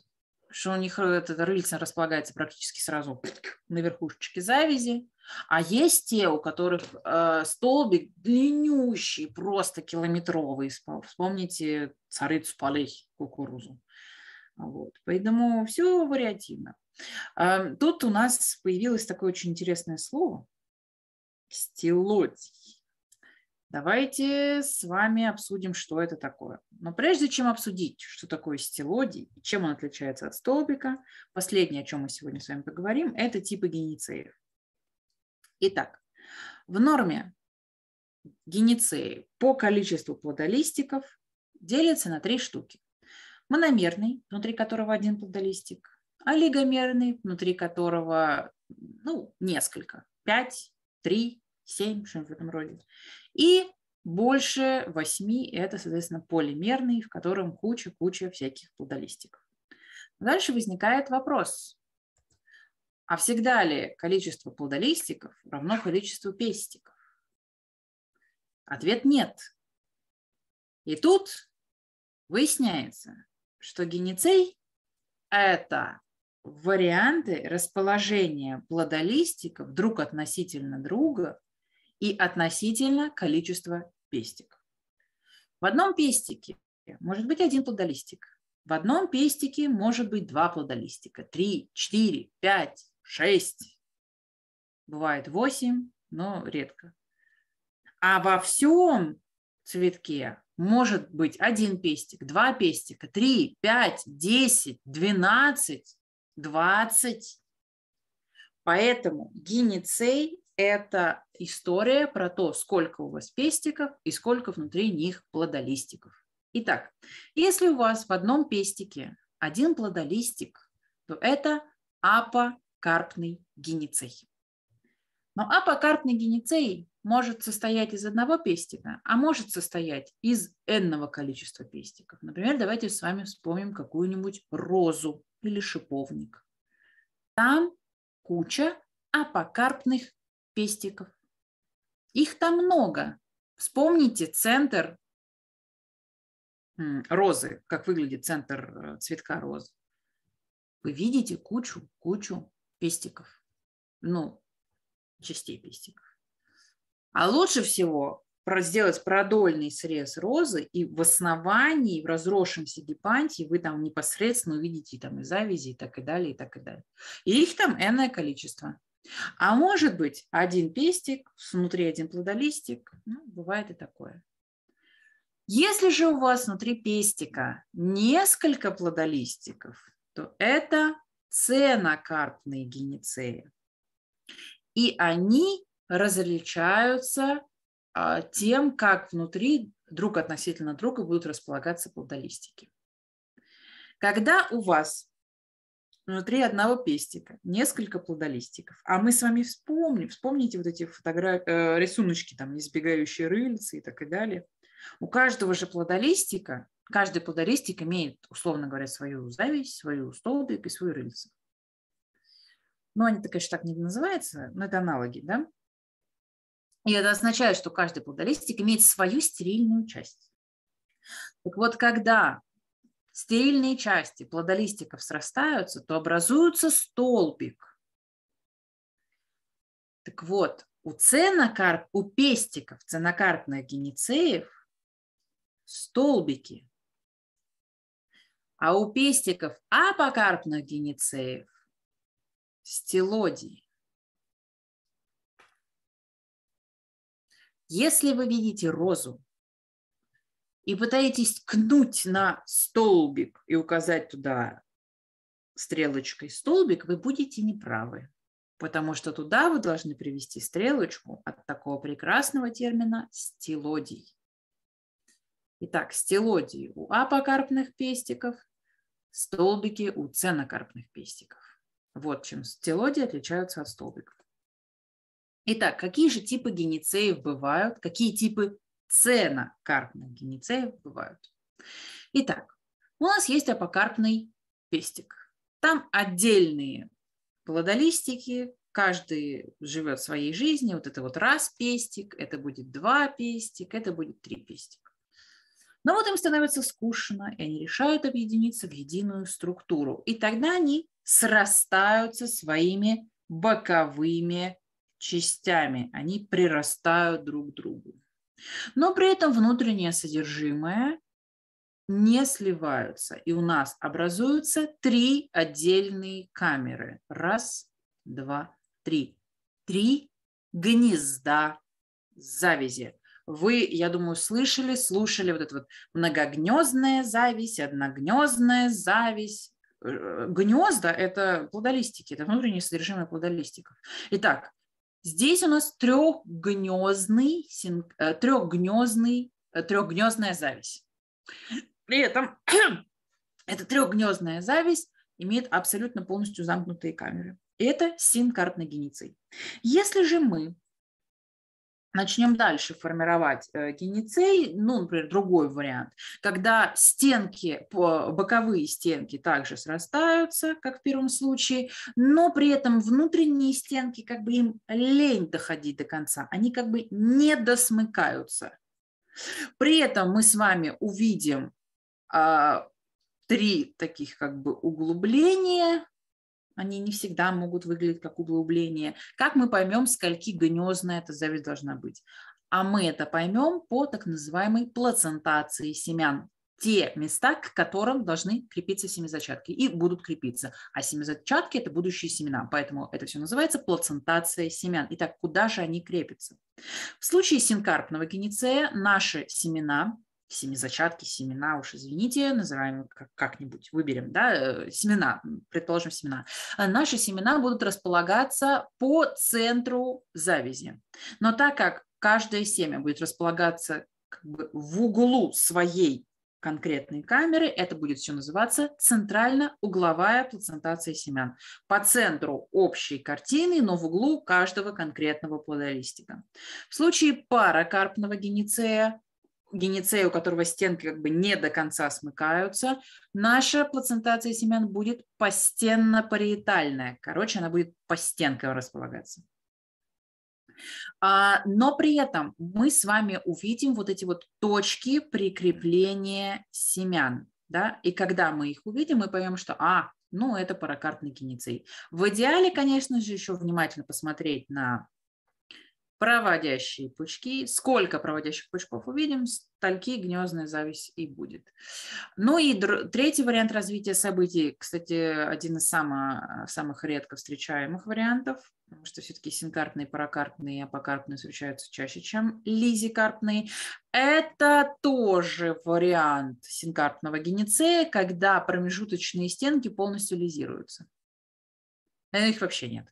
что у них э, это рыльца располагается практически сразу на верхушечке завязи, а есть те, у которых э, столбик длиннющий, просто километровый. Вспомните царицу полей кукурузу. Вот. Поэтому все вариативно. Э, тут у нас появилось такое очень интересное слово – стилоть. Давайте с вами обсудим, что это такое. Но прежде чем обсудить, что такое стилодий и чем он отличается от столбика, последнее, о чем мы сегодня с вами поговорим, это типы геницеев. Итак, в норме геницеи по количеству плодолистиков делятся на три штуки. Мономерный, внутри которого один плодолистик, олигомерный, внутри которого ну, несколько, 5, 3, 7, что-нибудь в этом роде. И больше восьми это, соответственно, полимерный, в котором куча-куча всяких плодолистиков. Дальше возникает вопрос, а всегда ли количество плодолистиков равно количеству пестиков? Ответ нет. И тут выясняется, что геницей – это варианты расположения плодолистиков друг относительно друга и относительно количества пестик. В одном пестике может быть один плодолистик, в одном пестике может быть два плодолистика, три, четыре, пять, шесть. Бывает восемь, но редко. А во всем цветке может быть один пестик, два пестика, три, пять, десять, двенадцать, двадцать. Поэтому геницей это история про то, сколько у вас пестиков и сколько внутри них плодолистиков. Итак, если у вас в одном пестике один плодолистик, то это апокарпный геницей. Но апокарпный геницей может состоять из одного пестика, а может состоять из энного количества пестиков. Например, давайте с вами вспомним какую-нибудь розу или шиповник. Там куча апокарпных пестиков. Их там много. Вспомните центр розы, как выглядит центр э, цветка розы. Вы видите кучу, кучу пестиков. Ну, частей пестиков. А лучше всего сделать продольный срез розы, и в основании, в разросшемся гипантии вы там непосредственно увидите там и завязи, и так и далее, и так и далее. И их там энное количество. А может быть, один пестик, внутри один плодолистик. Ну, бывает и такое. Если же у вас внутри пестика несколько плодолистиков, то это ценокарпные геницеи. И они различаются а, тем, как внутри друг относительно друга будут располагаться плодолистики. Когда у вас внутри одного пестика несколько плодолистиков. А мы с вами вспомним, вспомните вот эти фотографии, э, рисуночки, там, избегающие рыльцы и так и далее. У каждого же плодолистика, каждый плодолистик имеет, условно говоря, свою зависть, свою столбик и свою рыльцу. Ну, они-то, конечно, так не называются, но это аналоги, да? И это означает, что каждый плодолистик имеет свою стерильную часть. Так вот, когда стерильные части плодолистиков срастаются, то образуется столбик. Так вот, у ценокарп, у пестиков ценокарпных геницеев столбики, а у пестиков апокарпных геницеев стелодии. Если вы видите розу и пытаетесь кнуть на столбик и указать туда стрелочкой столбик, вы будете неправы, потому что туда вы должны привести стрелочку от такого прекрасного термина стилодий. Итак, стилодии у апокарпных пестиков, столбики у ценокарпных пестиков. Вот чем стилодии отличаются от столбиков. Итак, какие же типы геницеев бывают, какие типы цена карпных геницеев бывают. Итак, у нас есть апокарпный пестик. Там отдельные плодолистики, каждый живет своей жизнью. Вот это вот раз пестик, это будет два пестик, это будет три пестика. Но вот им становится скучно, и они решают объединиться в единую структуру. И тогда они срастаются своими боковыми частями. Они прирастают друг к другу. Но при этом внутреннее содержимое не сливаются. И у нас образуются три отдельные камеры. Раз, два, три. Три гнезда завязи. Вы, я думаю, слышали, слушали вот это вот многогнездная зависть, одногнездная зависть. Э, гнезда – это плодолистики, это внутреннее содержимое плодолистиков. Итак, Здесь у нас трехгнездный, э, трехгнездный, э, трехгнездная зависть. При этом эта трехгнездная зависть имеет абсолютно полностью замкнутые камеры. И это синкарпногеницей. Если же мы начнем дальше формировать э, геницей, ну, например, другой вариант, когда стенки, боковые стенки также срастаются, как в первом случае, но при этом внутренние стенки, как бы им лень доходить до конца, они как бы не досмыкаются. При этом мы с вами увидим а, три таких как бы углубления, они не всегда могут выглядеть как углубление. Как мы поймем, скольки гнездная эта зависть должна быть? А мы это поймем по так называемой плацентации семян. Те места, к которым должны крепиться семизачатки и будут крепиться. А семизачатки – это будущие семена, поэтому это все называется плацентация семян. Итак, куда же они крепятся? В случае синкарпного геницея наши семена семизачатки, семена, уж извините, называем как-нибудь, выберем, да, э, семена, предположим, семена. Э, наши семена будут располагаться по центру завязи. Но так как каждое семя будет располагаться как бы в углу своей конкретной камеры, это будет все называться центрально-угловая плацентация семян. По центру общей картины, но в углу каждого конкретного плодолистика. В случае паракарпного геницея геницея, у которого стенки как бы не до конца смыкаются, наша плацентация семян будет постенно-париетальная. Короче, она будет по стенкам располагаться. А, но при этом мы с вами увидим вот эти вот точки прикрепления семян. Да? И когда мы их увидим, мы поймем, что, а, ну, это паракартный геницей. В идеале, конечно же, еще внимательно посмотреть на проводящие пучки. Сколько проводящих пучков увидим, стальки гнездная зависть и будет. Ну и третий вариант развития событий, кстати, один из самых, самых редко встречаемых вариантов, потому что все-таки синкарпные, паракарпные и апокарпные встречаются чаще, чем лизикарпные. Это тоже вариант синкарпного генецея, когда промежуточные стенки полностью лизируются. Их вообще нет.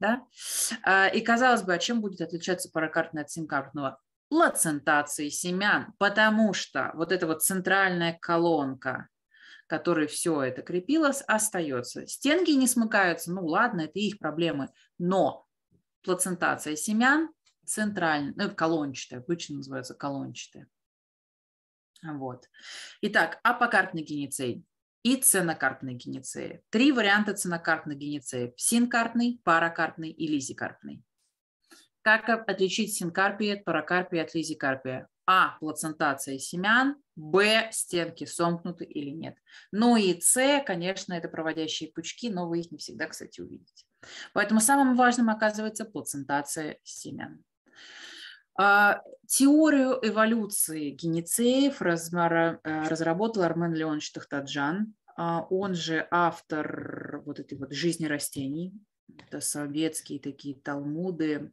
Да? А, и казалось бы, а чем будет отличаться паракартное от синкартного? Плацентации семян, потому что вот эта вот центральная колонка, которой все это крепилось, остается. Стенки не смыкаются, ну ладно, это их проблемы, но плацентация семян центральная, ну, колончатая, обычно называется колончатая. Вот. Итак, апокартный геницей и ценокарпной генецеи. Три варианта ценокарпной генецеи – синкарпный, паракарпный и лизикарпный. Как отличить синкарпии от паракарпии от лизикарпия? А. Плацентация семян. Б. Стенки сомкнуты или нет. Ну и С, конечно, это проводящие пучки, но вы их не всегда, кстати, увидите. Поэтому самым важным оказывается плацентация семян. А, теорию эволюции генецеев э, разработал Армен Леонович Тахтаджан, а, он же автор вот этой вот «Жизни растений», это советские такие талмуды,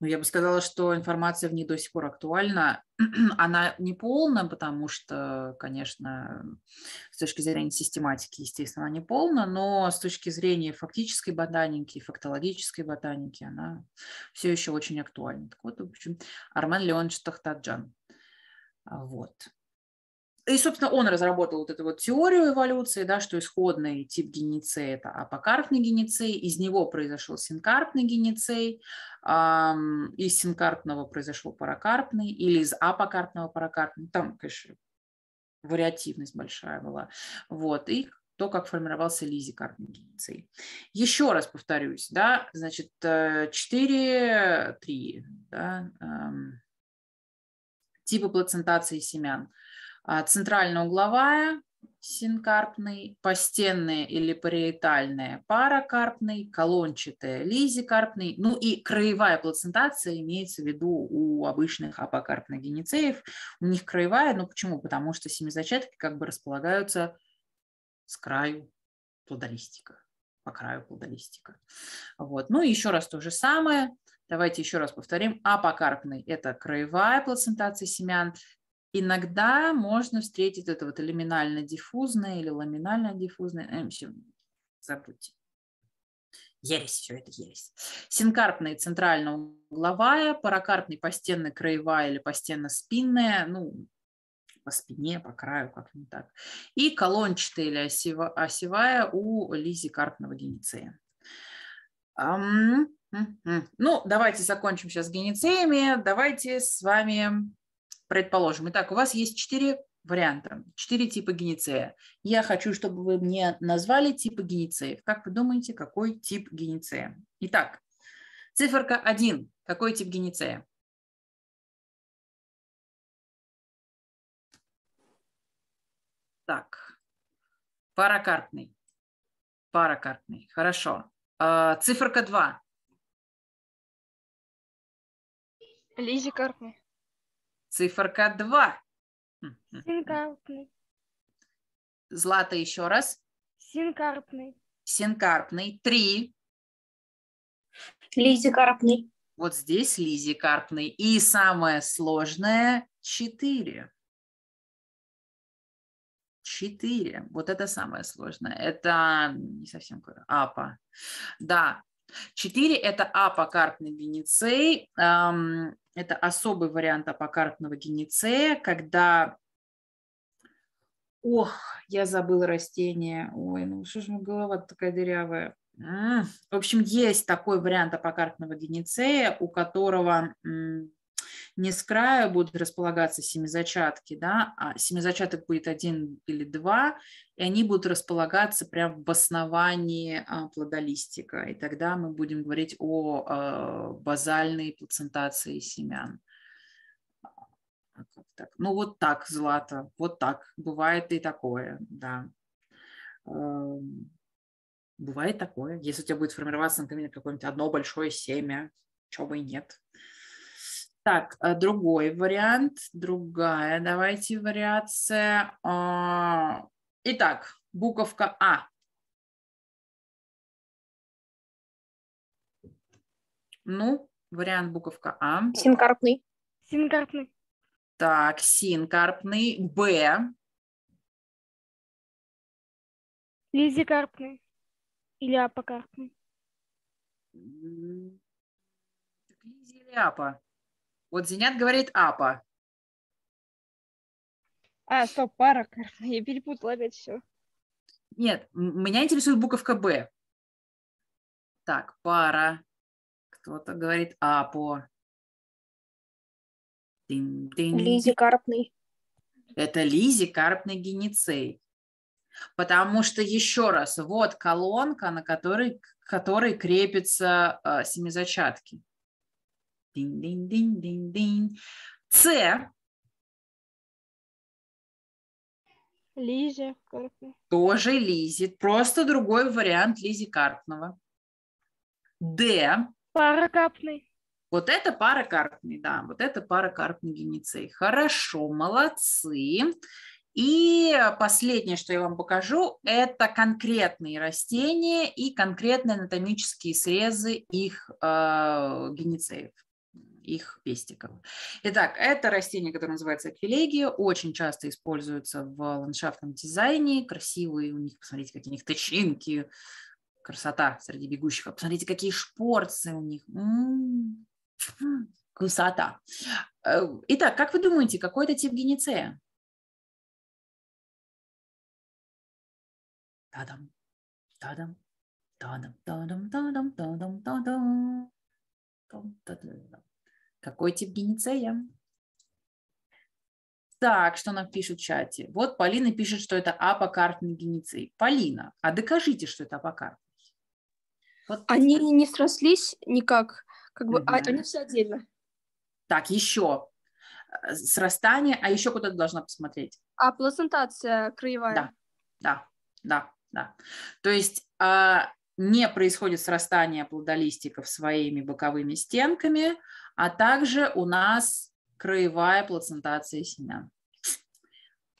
ну, я бы сказала, что информация в ней до сих пор актуальна. Она не полна, потому что, конечно, с точки зрения систематики, естественно, она не полна, но с точки зрения фактической ботаники, фактологической ботаники, она все еще очень актуальна. Так вот, в общем, Армен Леонович Тахтаджан. Вот. И, собственно, он разработал вот эту вот теорию эволюции, да, что исходный тип геницея – это апокарпный геницей, из него произошел синкарпный геницей, эм, из синкарпного произошел паракарпный или из апокарпного паракарпный. Там, конечно, вариативность большая была. Вот. И то, как формировался лизикарпный геницей. Еще раз повторюсь, да, значит, 4, э, 3, да, эм, типы плацентации семян – а, центральная угловая синкарпный, постенная или париетальные паракарпный, колончатая лизикарпный, ну и краевая плацентация имеется в виду у обычных апокарпных геницеев. У них краевая, ну почему? Потому что семизачатки как бы располагаются с краю плодолистика, по краю плодолистика. Вот. Ну и еще раз то же самое. Давайте еще раз повторим. Апокарпный – это краевая плацентация семян, Иногда можно встретить это вот лиминально-диффузное или ламинально-диффузное. Ну, в общем, забудьте. Ересь, все это ересь. Синкарпная центрально-угловая, паракарпный постенная краевая или постенно-спинная, ну, по спине, по краю, как-нибудь так. И колончатая или осева, осевая у Лизи Карпного геницея. Ну, давайте закончим сейчас с геницеями. Давайте с вами предположим, итак, у вас есть четыре варианта, четыре типа геницея. Я хочу, чтобы вы мне назвали типы геницеев. Как вы думаете, какой тип геницея? Итак, циферка 1. Какой тип геницея? Так, паракартный. Паракартный, хорошо. А, циферка 2. Лизикартный. Циферка 2. Синкарпный. Злата еще раз. Синкарпный. Синкарпный. Три. Лизикарпный. Вот здесь лизикарпный. И самое сложное – четыре. Четыре. Вот это самое сложное. Это не совсем какое. апа. Да, 4 – это апокартный геницей, это особый вариант апокартного геницея, когда Ох, я забыла растение. Ой, ну что ж моя ну, голова такая дырявая. В общем, есть такой вариант апокартного геницея, у которого не с края будут располагаться семизачатки, да, а семизачаток будет один или два, и они будут располагаться прямо в основании а, плодолистика. И тогда мы будем говорить о а, базальной плацентации семян. А так. Ну, вот так, Злата, вот так. Бывает и такое, да. Эм, бывает такое. Если у тебя будет формироваться, например, какое-нибудь одно большое семя, чего бы и нет. Так, э, другой вариант, другая, давайте вариация. А, итак, буковка А. Ну, вариант буковка А. Синкарпный. Синкарпный. Так, синкарпный. Б. Лизикарпный. Или апокарпный. лизи или апа? Вот Зенят говорит апа. А, стоп, пара. Я перепутала опять все. Нет, меня интересует буковка Б. Так, пара. Кто-то говорит апо. Лизи Карпный. Это Лизи Карпный геницей. Потому что, еще раз, вот колонка, на которой, которой крепятся э, семизачатки. Динь-динь-динь-динь-динь. Це Лизи Карпнова. Тоже Лизи. Просто другой вариант Лизи Карпнова. Д. Паракарпный. Вот это паракарпный, да. Вот это паракарпный геницей. Хорошо, молодцы. И последнее, что я вам покажу, это конкретные растения и конкретные анатомические срезы их э, геницеев их пестиков. Итак, это растение, которое называется аквилегия, очень часто используется в ландшафтном дизайне, красивые у них, посмотрите, какие у них тычинки, красота среди бегущих, а посмотрите, какие шпорцы у них, м-м, красота. Э, итак, как вы думаете, какой это тип геницея? Та-дам, та-дам, та-дам, та-дам, та-дам, та-дам, та-дам. Какой тип геницея? Так, что нам пишут в чате? Вот Полина пишет, что это апокарпный геницей. Полина, а докажите, что это апокарпный. Вот. Они не срослись никак, как бы, да. а, они все отдельно. Так, еще э, срастание, а еще куда ты должна посмотреть? А плацентация краевая. Да, да, да, да. То есть а, не происходит срастание плодолистиков своими боковыми стенками, а также у нас краевая плацентация семян.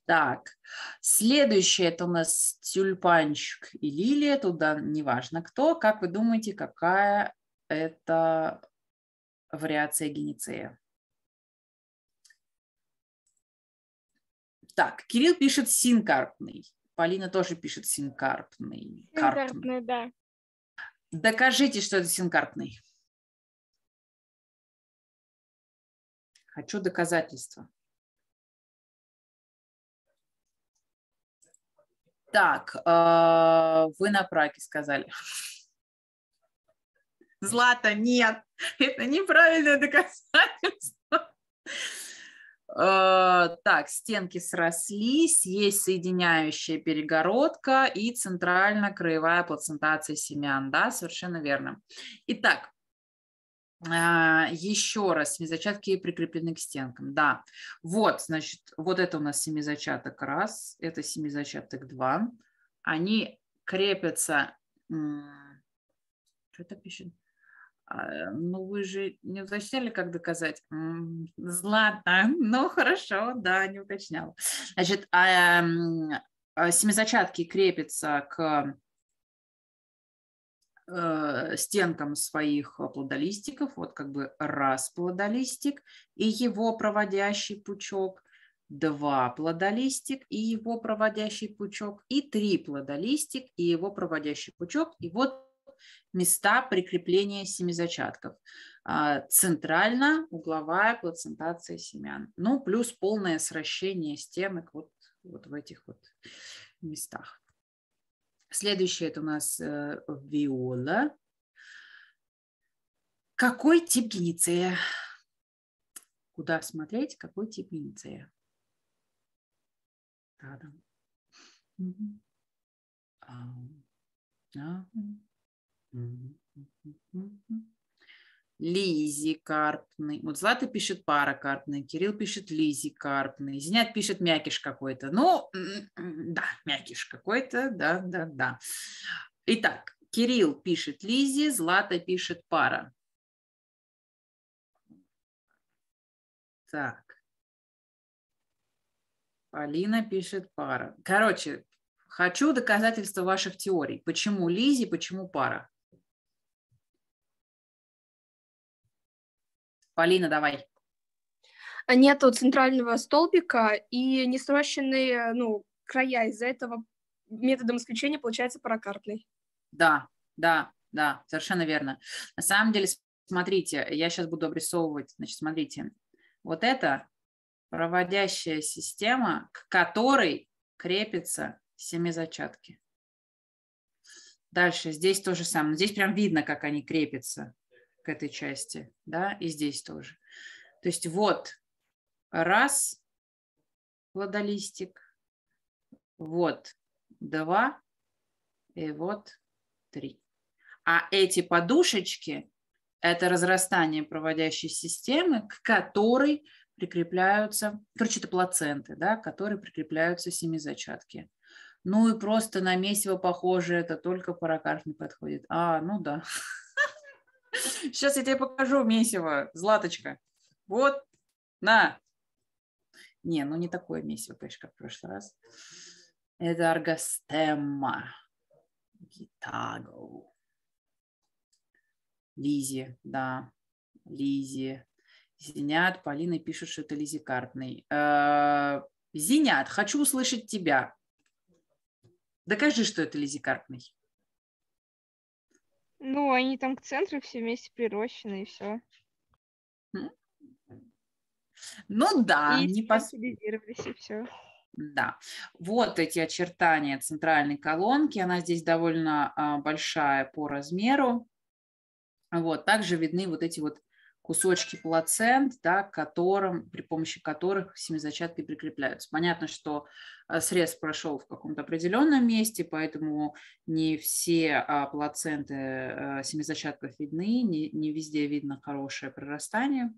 Так, следующее это у нас тюльпанчик и лилия, туда неважно кто. Как вы думаете, какая это вариация геницея? Так, Кирилл пишет синкарпный. Полина тоже пишет синкарпный. Синкарпный, да. Докажите, что это синкарпный. Хочу доказательства. Так, а, вы на праке сказали. Злата, нет, это неправильное доказательство. А, так, стенки срослись, есть соединяющая перегородка и центрально-краевая плацентация семян. Да, совершенно верно. Итак, а, Еще раз, семизачатки прикреплены к стенкам, да. Вот, значит, вот это у нас семизачаток раз, это семизачаток два. Они крепятся, что это пишет? А, ну, вы же не уточняли, как доказать? Злата, ну хорошо, да, не уточняла. Значит, а, семизачатки крепятся к Э, стенкам своих плодолистиков, вот как бы раз плодолистик и его проводящий пучок, два плодолистик и его проводящий пучок, и три плодолистик и его проводящий пучок, и вот места прикрепления семизачатков. А, центрально угловая плацентация семян. Ну, плюс полное сращение стенок вот, вот в этих вот местах. Следующее это у нас э, виола. Какой тип гениция? Куда смотреть? Какой тип гениция? Рядом. Mm-hmm. Um, Лизи Карпный. Вот Злата пишет пара Карпный, Кирилл пишет Лизи Карпный, Зинят пишет мякиш какой-то. Ну, да, мякиш какой-то, да, да, да. Итак, Кирилл пишет Лизи, Злата пишет пара. Так. Полина пишет пара. Короче, хочу доказательства ваших теорий. Почему Лизи, почему пара? Полина, давай. А нету центрального столбика и несрощенные э, ну, края. Из-за этого методом исключения получается паракартный. Да, да, да, совершенно верно. На самом деле, смотрите, я сейчас буду обрисовывать, значит, смотрите, вот это проводящая система, к которой крепятся семизачатки. Дальше здесь то же самое. Здесь прям видно, как они крепятся к этой части, да, и здесь тоже. То есть вот раз плодолистик, вот два и вот три. А эти подушечки – это разрастание проводящей системы, к которой прикрепляются, короче, это плаценты, да, к которой прикрепляются семизачатки. Ну и просто на месиво похоже, это только паракарф не подходит. А, ну да. Сейчас я тебе покажу месиво, Златочка. Вот, на. Не, ну не такое месиво, конечно, как в прошлый раз. Это Аргастемма. Гитаго. Лизи, да. Лизи. Зинят, Полина пишет, что это Лизи Картный. Э, Зинят, хочу услышать тебя. Докажи, что это Лизи Карпный. Ну, они там к центру все вместе прирощены и все. Ну да, и не пос... и все. Да, вот эти очертания центральной колонки, она здесь довольно а, большая по размеру. Вот, также видны вот эти вот кусочки плацент, да, к которым, при помощи которых семизачатки прикрепляются. Понятно, что э, срез прошел в каком-то определенном месте, поэтому не все а, плаценты э, семизачатков видны, не, не везде видно хорошее прорастание.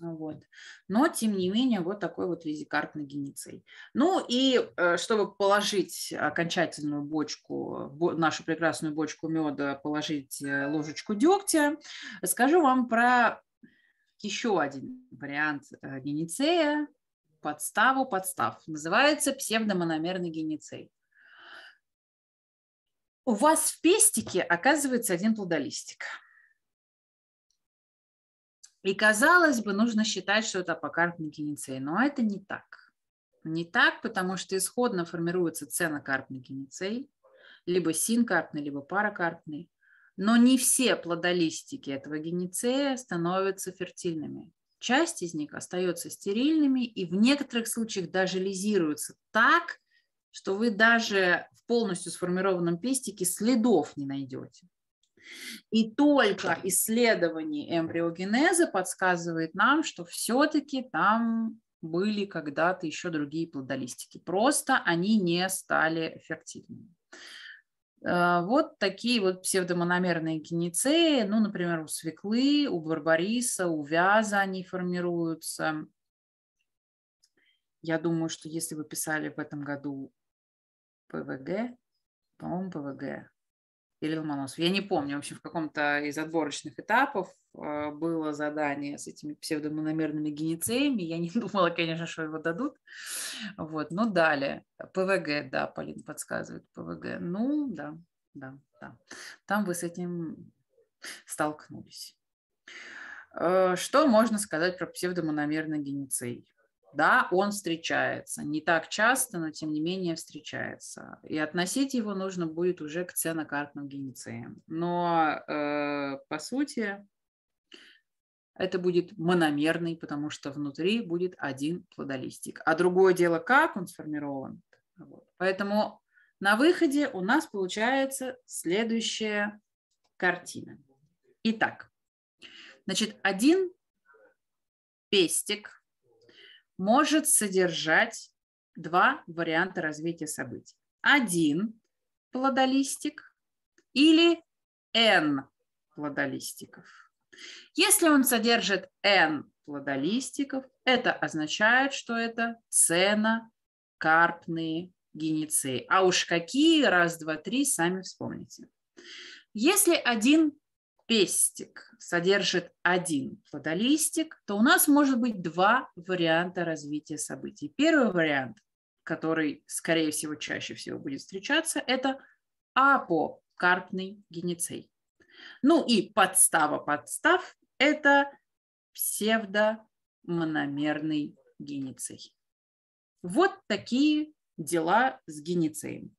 Вот. Но, тем не менее, вот такой вот визикартный геницей. Ну и э, чтобы положить окончательную бочку, нашу прекрасную бочку меда, положить э, ложечку дегтя, скажу вам про еще один вариант э, геницея, подставу подстав. Называется псевдомономерный геницей. У вас в пестике оказывается один плодолистик – и казалось бы, нужно считать, что это апокарпный геницей, но это не так. Не так, потому что исходно формируется ценокарпный геницей, либо синкарпный, либо паракарпный. Но не все плодолистики этого геницея становятся фертильными. Часть из них остается стерильными и в некоторых случаях даже лизируются так, что вы даже в полностью сформированном пестике следов не найдете. И только исследование эмбриогенеза подсказывает нам, что все-таки там были когда-то еще другие плодолистики. Просто они не стали фертильными. Э, вот такие вот псевдомономерные геницеи, ну, например, у свеклы, у барбариса, у вяза они формируются. Я думаю, что если вы писали в этом году ПВГ, по-моему, ПВГ, или Ломоносов, я не помню, в общем, в каком-то из отборочных этапов э, было задание с этими псевдомономерными геницеями, я не думала, конечно, что его дадут, вот, но ну, далее ПВГ, да, Полин подсказывает, ПВГ, ну, да, да, да, там вы с этим столкнулись. Э, что можно сказать про псевдомономерный геницей? да, он встречается. Не так часто, но тем не менее встречается. И относить его нужно будет уже к ценокартным геницеям. Но э, по сути это будет мономерный, потому что внутри будет один плодолистик. А другое дело, как он сформирован. Вот. Поэтому на выходе у нас получается следующая картина. Итак, значит, один пестик – может содержать два варианта развития событий. Один плодолистик или N плодолистиков. Если он содержит N плодолистиков, это означает, что это ценокарпные генеции. А уж какие, раз, два, три, сами вспомните. Если один пестик содержит один плодолистик, то у нас может быть два варианта развития событий. Первый вариант, который, скорее всего, чаще всего будет встречаться, это апокарпный геницей. Ну и подстава подстав – это псевдомономерный геницей. Вот такие дела с геницеем.